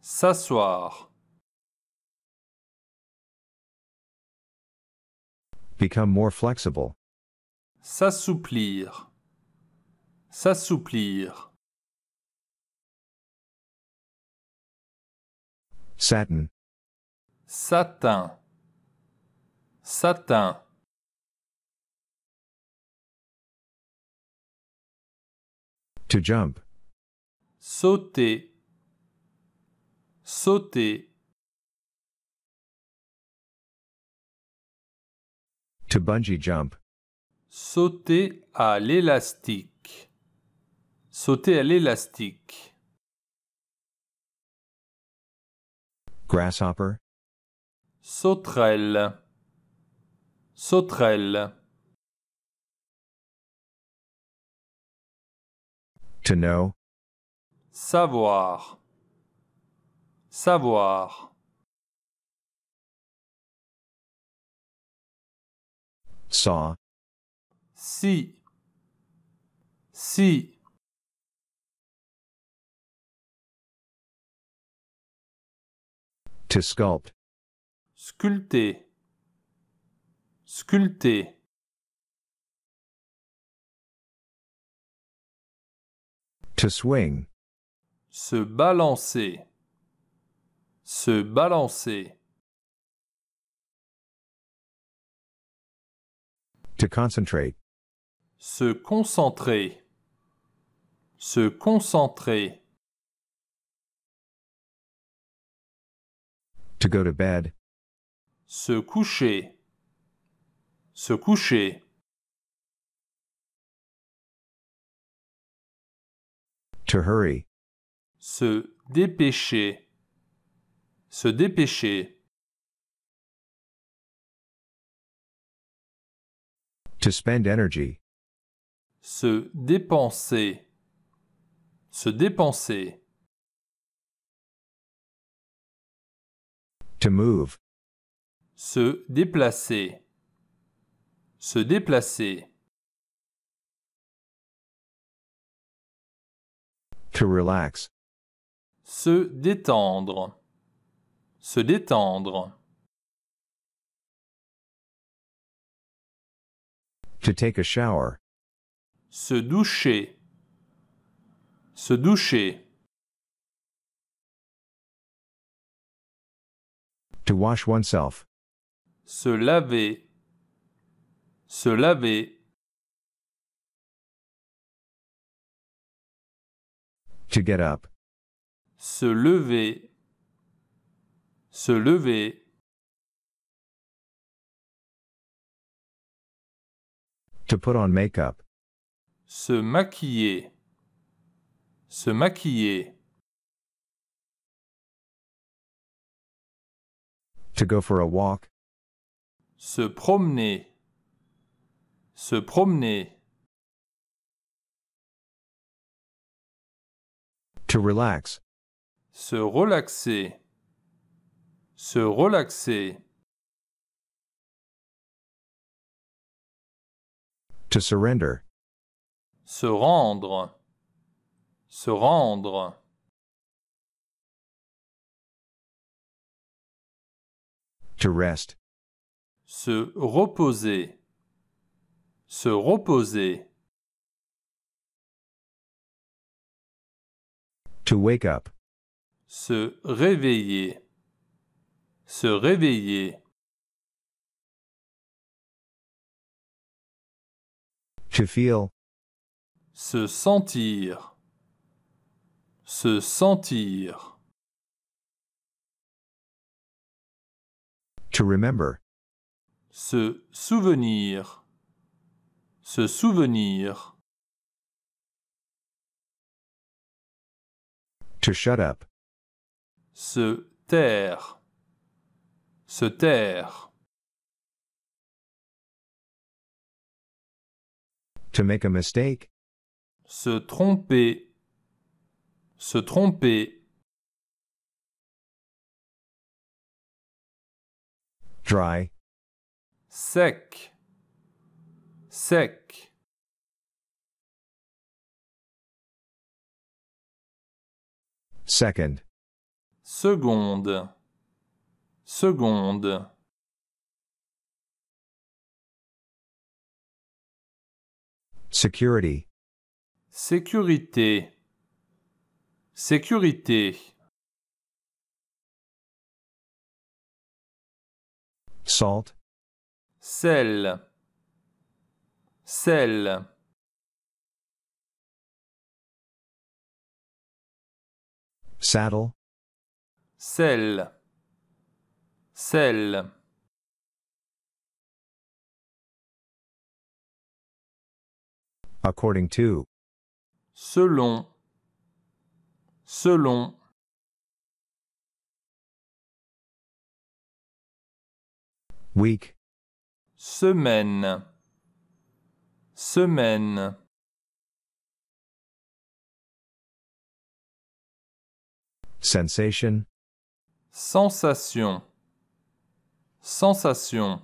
S'asseoir. Become more flexible. S'assouplir. S'assouplir. Satin. Satin. Satin. To jump. Sauter. Sauter. To bungee jump. Sauter à l'élastique. Sauter à l'élastique. Grasshopper. Sauterelle. Sauterelle. To know. Savoir. Savoir. saw see see to sculpt sculpter sculpter to swing se balancer se balancer To concentrate. Se concentrer. Se concentrer. To go to bed. Se coucher. Se coucher. To hurry. Se dépêcher. Se dépêcher. To spend energy. Se dépenser. Se dépenser. To move. Se déplacer. Se déplacer. To relax. Se détendre. Se détendre. To take a shower. Se doucher. Se doucher. To wash oneself. Se laver. Se laver. To get up. Se lever. Se lever. To put on makeup. Se maquiller. Se maquiller. To go for a walk. Se promener. Se promener. To relax. Se relaxer. Se relaxer. To surrender. Se rendre. Se rendre. To rest. Se reposer. Se reposer. To wake up. Se réveiller. Se réveiller. To feel. Se sentir. Se sentir. To remember. Se souvenir. Se souvenir. To shut up. Se taire. Se taire. To make a mistake. Se tromper. Se tromper. Dry. Sec. Sec. Second. Seconde. Seconde. Security. Sécurité. Sécurité. Salt. Sel. Sel. Saddle. Selle. according to. Selon. Selon. Week. Semaine. Semaine. Sensation. Sensation. Sensation.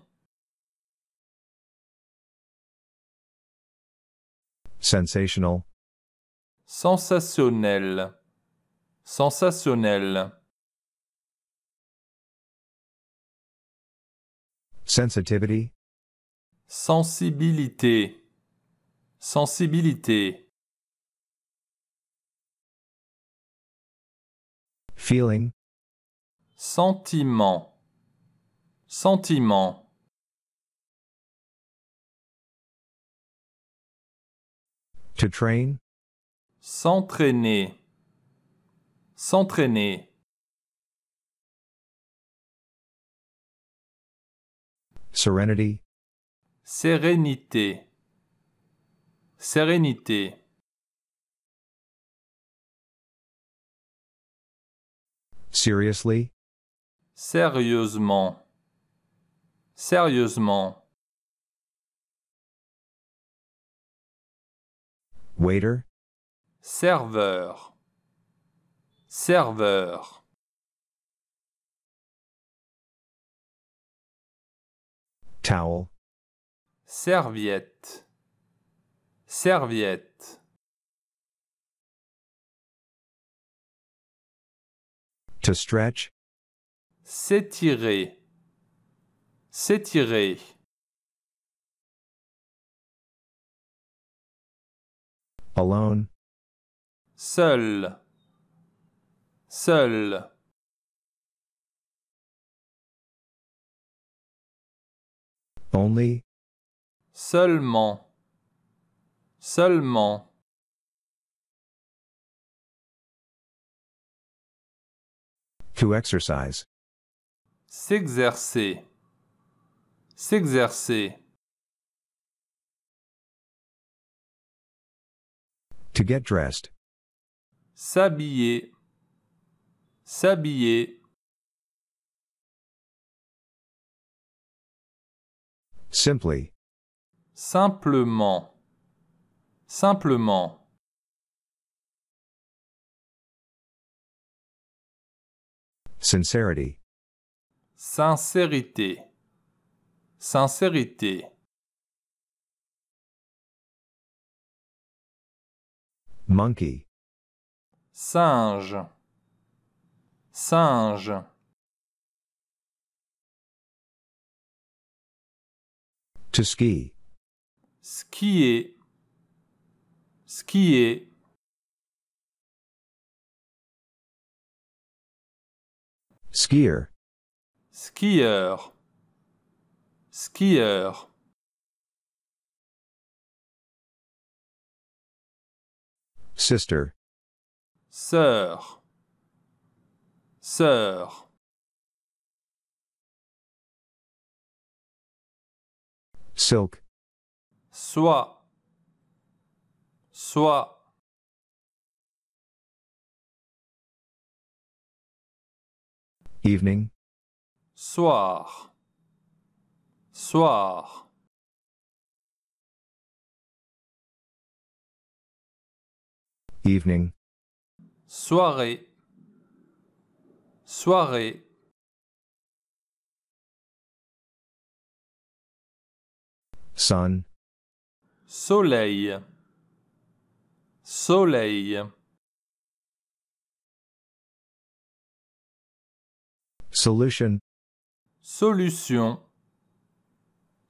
Sensational. Sensationnel. Sensationnel. Sensitivity. Sensibilité. Sensibilité. Feeling. Sentiment. Sentiment. train. S'entraîner. S'entraîner. Serenity. Sérénité. Sérénité. Seriously. Sérieusement. Sérieusement. Waiter. Serveur. Serveur. Towel. Serviette. Serviette. To stretch. S'étirer. S'étirer. alone. Seul. Seul. Only. Seulement. Seulement. To exercise. S'exercer. S'exercer. To get dressed. S'habiller. S'habiller. Simply. Simplement. Simplement. Sincerity. Sincérité. Sincérité. Monkey. Singe. Singe. To ski. Skier. Skier. Skier. Skier. Skieur. Sister. Sœur. Sœur. Silk. Soie. Soie. Evening. Soir. Soir. evening. Soirée. Soirée. Sun. Soleil. Soleil. Solution. Solution.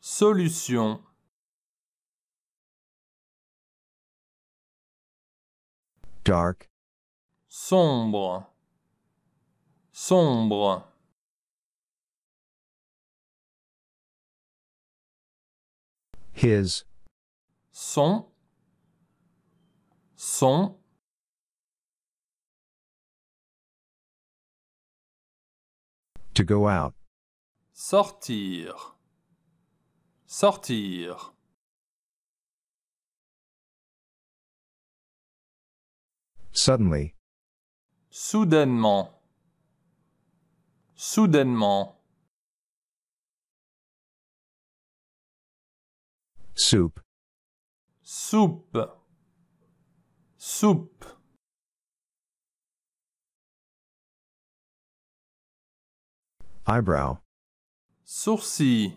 Solution. dark sombre sombre his son son to go out sortir sortir Suddenly. Soudainement. Soudainement. Soup. Soup. Soup. Eyebrow. Sourcil.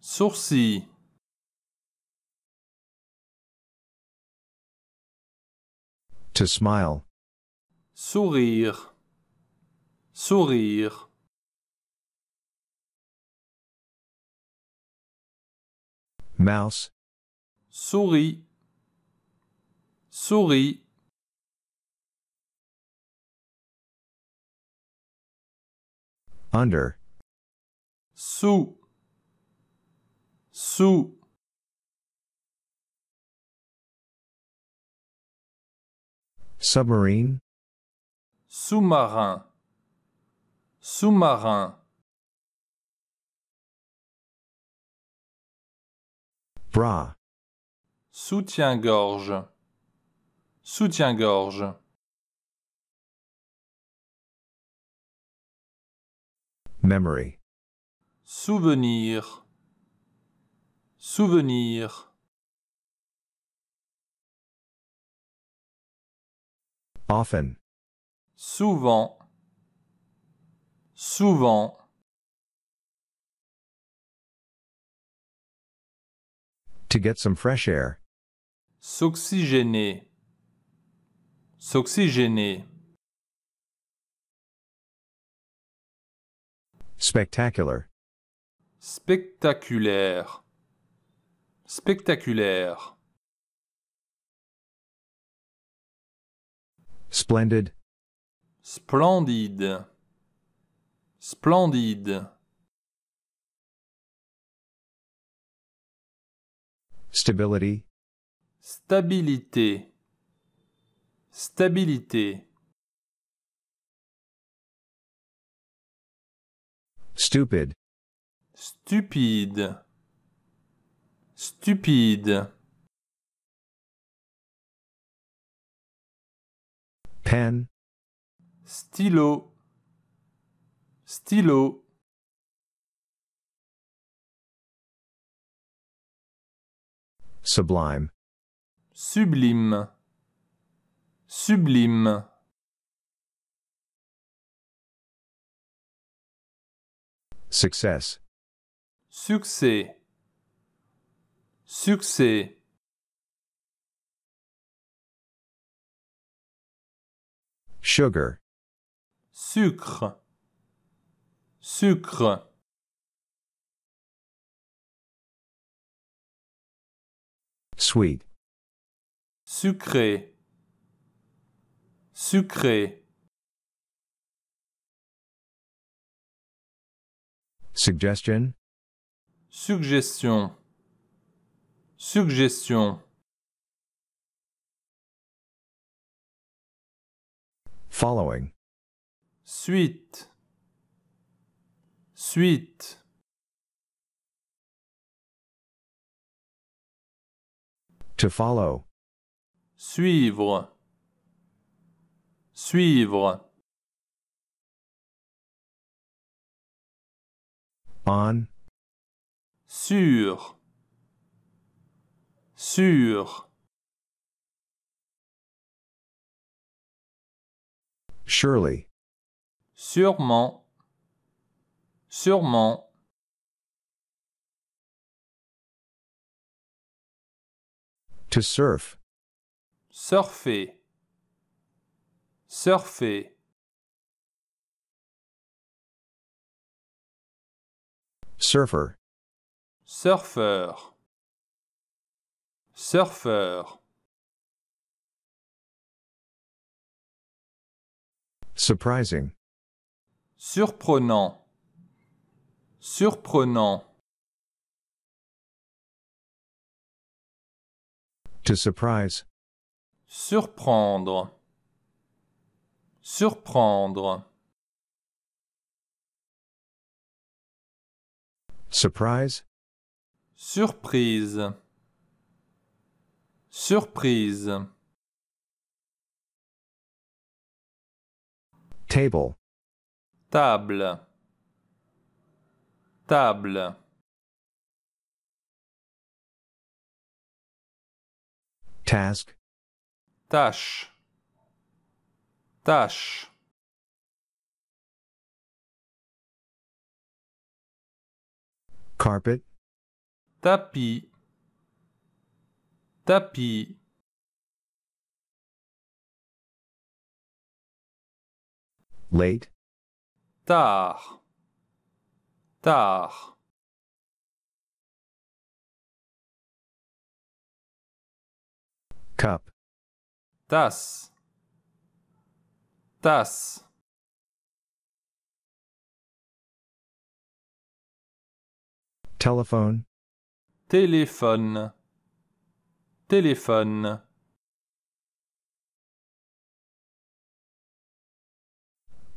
Sourcil. To smile. Sourire. Sourire. Mouse. Souris. Souris. Under. Sous. Sous. Submarine. Sous-marin. Sous-marin. Bra. Soutien-gorge. Soutien-gorge. Memory. Souvenir. Souvenir. Often. Souvent. Souvent. To get some fresh air. S'oxygéner. S'oxygéner. Spectacular. Spectaculaire. Spectaculaire. Splendid. Splendide. Splendide. Stability. Stabilité. Stabilité. Stupid. Stupide. Stupide. Stylo. Stylo. Sublime. Sublime. Sublime. Success. Succès. Succès. Sugar. Sucre. Sucre. Sweet. Sucré. Sucré. Suggestion. Suggestion. Suggestion. Following. Suite. Suite. To follow. Suivre. Suivre. On. Sur. Sur. Surely. Sûrement. Sûrement. To surf. Surfer. Surfer. Surfer. Surfeur. Surfeur. Surprising. Surprenant. Surprenant. To surprise. Surprendre. Surprendre. Surprise. Surprise. Surprise. Table. Table. Table. Task. Tâche. Tâche. Carpet. Tapis. Tapis. Late. Tard. Tard. Cup. Das. Das. Telephone. Téléphone. Téléphone.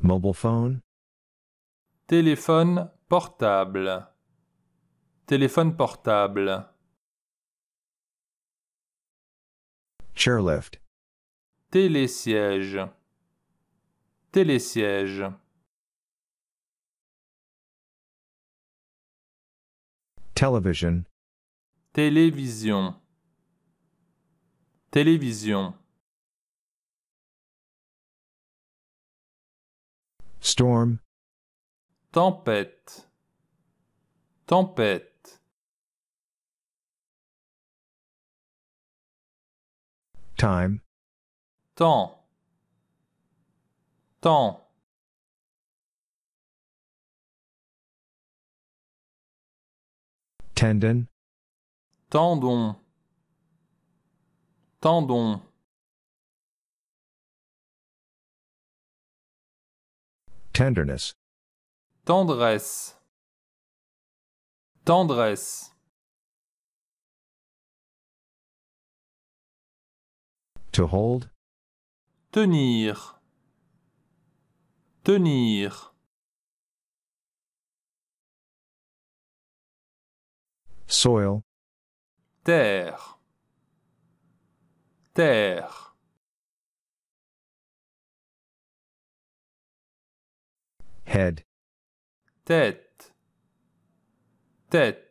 Mobile phone. Téléphone portable. Téléphone portable. Chairlift. Télésiège. Télésiège. Television. Télévision. Télévision. storm tempête tempête time temps temps tendon tendon tendon Tenderness. Tendresse. Tendresse. To hold. Tenir. Tenir. Soil. Terre. Terre. head Tet. Tet.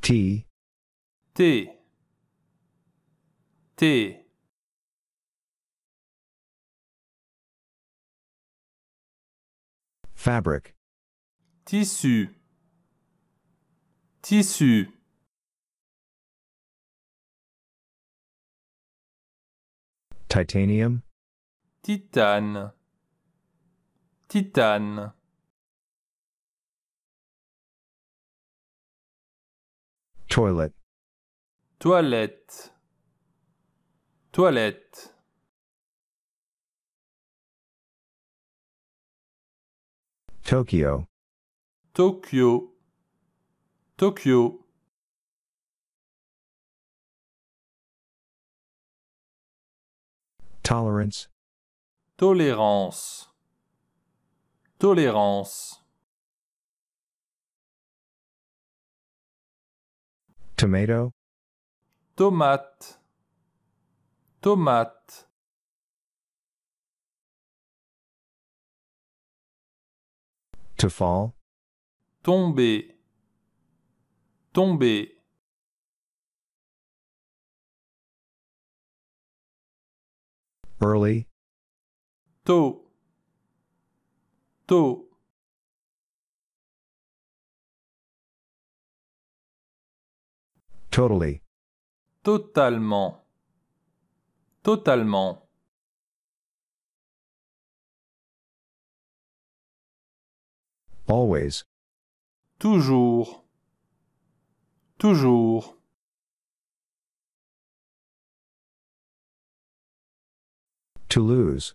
t t t fabric tissu tissu Titanium. Titane. Titane. Toilet. Toilette. Toilette. Tokyo. Tokyo. Tokyo. Tolerance. Tolérance. Tolérance. Tomato. Tomate. Tomate. To fall. Tomber. Tomber. early. Tu. Tu. Totally. Totalement. Totalement. Always. Toujours. Toujours. Toulouse.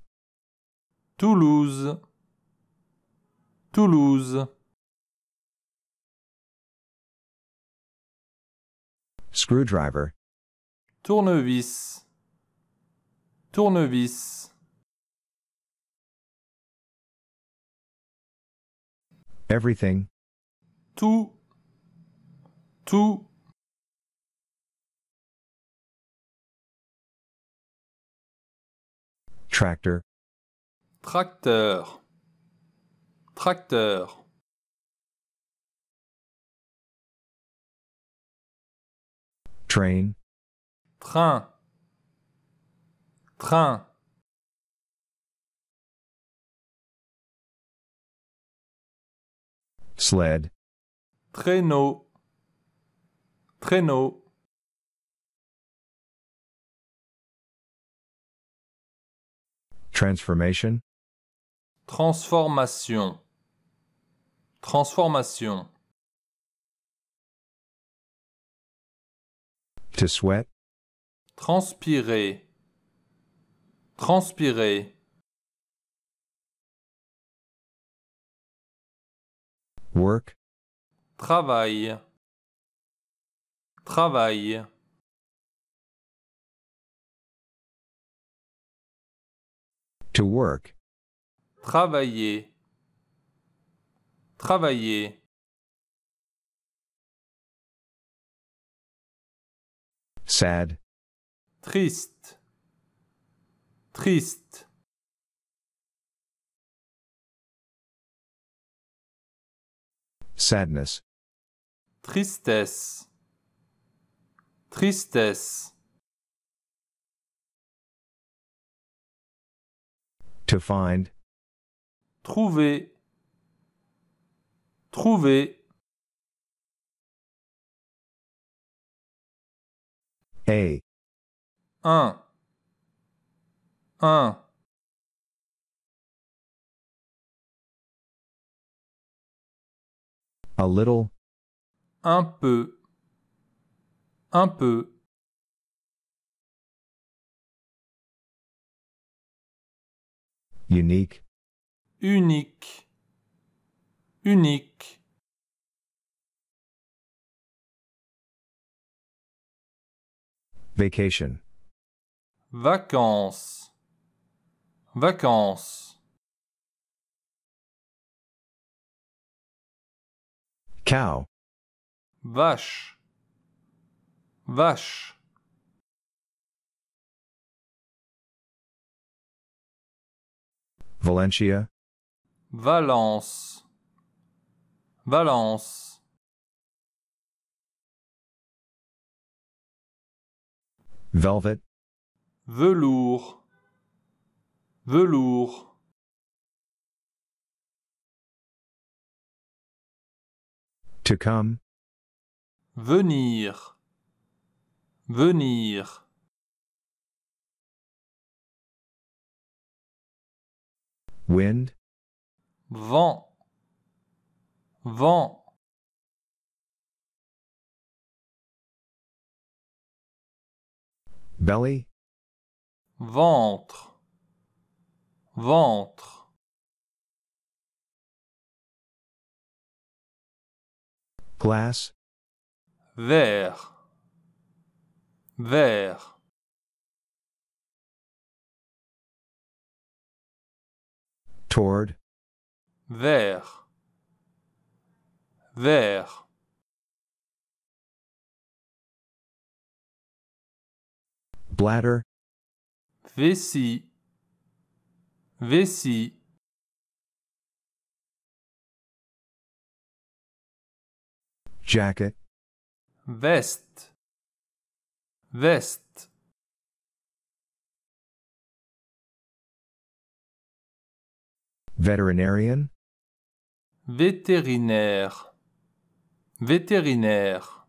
Toulouse. Toulouse. Screwdriver. Tournevis. Tournevis. Everything. Tout. Tout. Tractor. Tracteur. Tracteur. Train. Train. Train. Sled. Traîneau. Traîneau. Transformation. Transformation. Transformation. To sweat. Transpirer. Transpirer. Work. Travail. Travail. To work. Travailler. Travailler. Sad. Triste. Triste. Sadness. Tristesse. Tristesse. To find. Trouver. Trouver. A. Un. Un. A little. Un peu. Un peu. Unique. Unique. Unique. Vacation. Vacances. Vacances. Cow. Vache. Vache. Valencia. Valence. Valence. Velvet. Velours. Velours. To come. Venir. Venir. Wind. Vent. Vent. Belly. Ventre. Ventre. Glass. Verre. Verre. toward vers vers bladder vessie vessie jacket vest vest Veterinarian? Vétérinaire. Vétérinaire.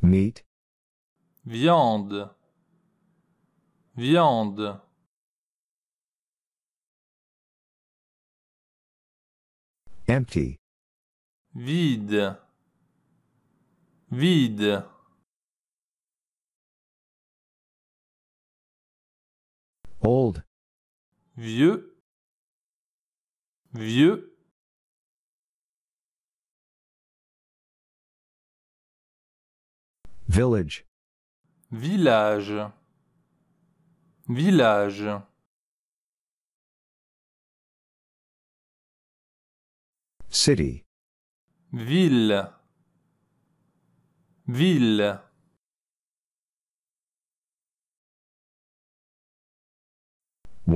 Meat. Viande. Viande. Empty. Vide. Vide. old vieux vieux village village village city ville ville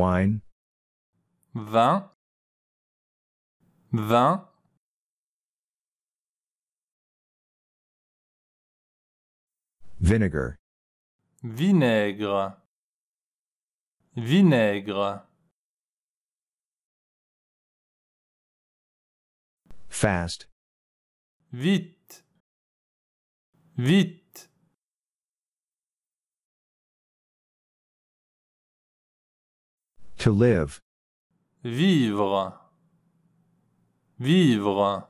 wine, vin, vin. Vinegar, vinaigre, vinaigre. Fast, vite, vite. To live. Vivre. Vivre.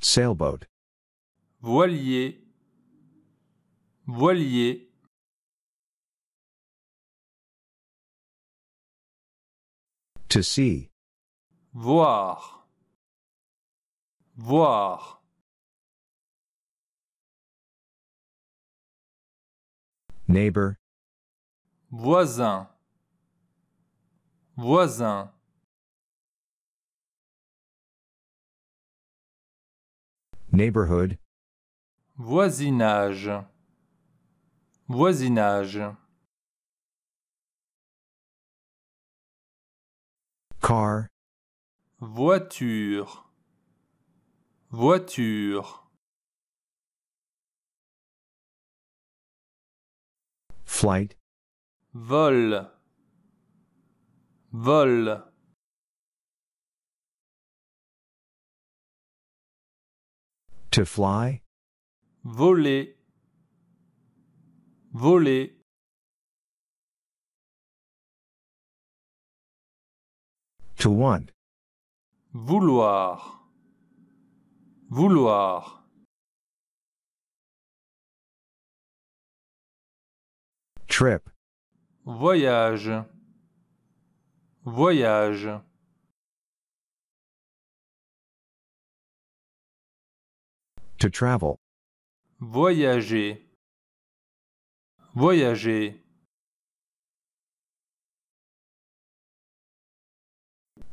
Sailboat. Voilier. Voilier. To see. Voir. Voir. neighbor, voisin, voisin. Neighborhood, voisinage, voisinage. Car, voiture, voiture. flight vol vol to fly voler voler to want vouloir vouloir Trip. Voyage. Voyage. To travel. Voyager. Voyager.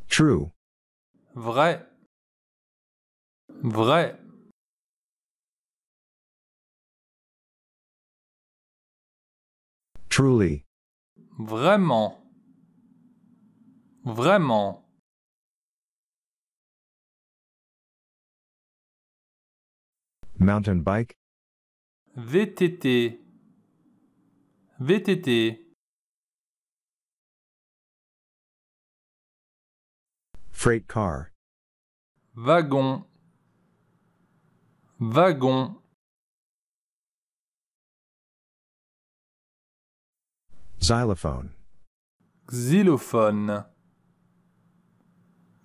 True. Vrai. Vrai. Truly. Vraiment. Vraiment. Mountain bike. VTT. VTT. Freight car. Wagon. Wagon. Xylophone. Xylophone.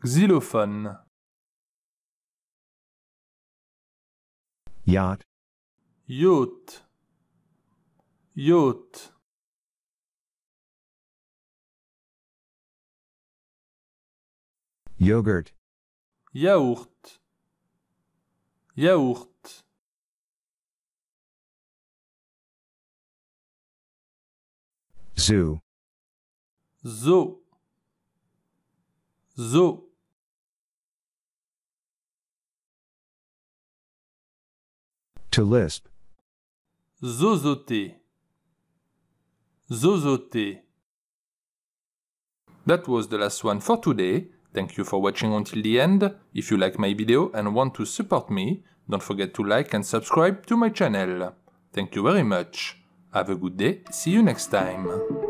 Xylophone. Yacht. Yacht. Yacht. Yogurt. Yaourt. Yaourt. Zoo. Zoo. Zoo. To lisp. Zozoter. Zozoter. That was the last one for today. Thank you for watching until the end. If you like my video and want to support me, don't forget to like and subscribe to my channel. Thank you very much. Have a good day. See you next time.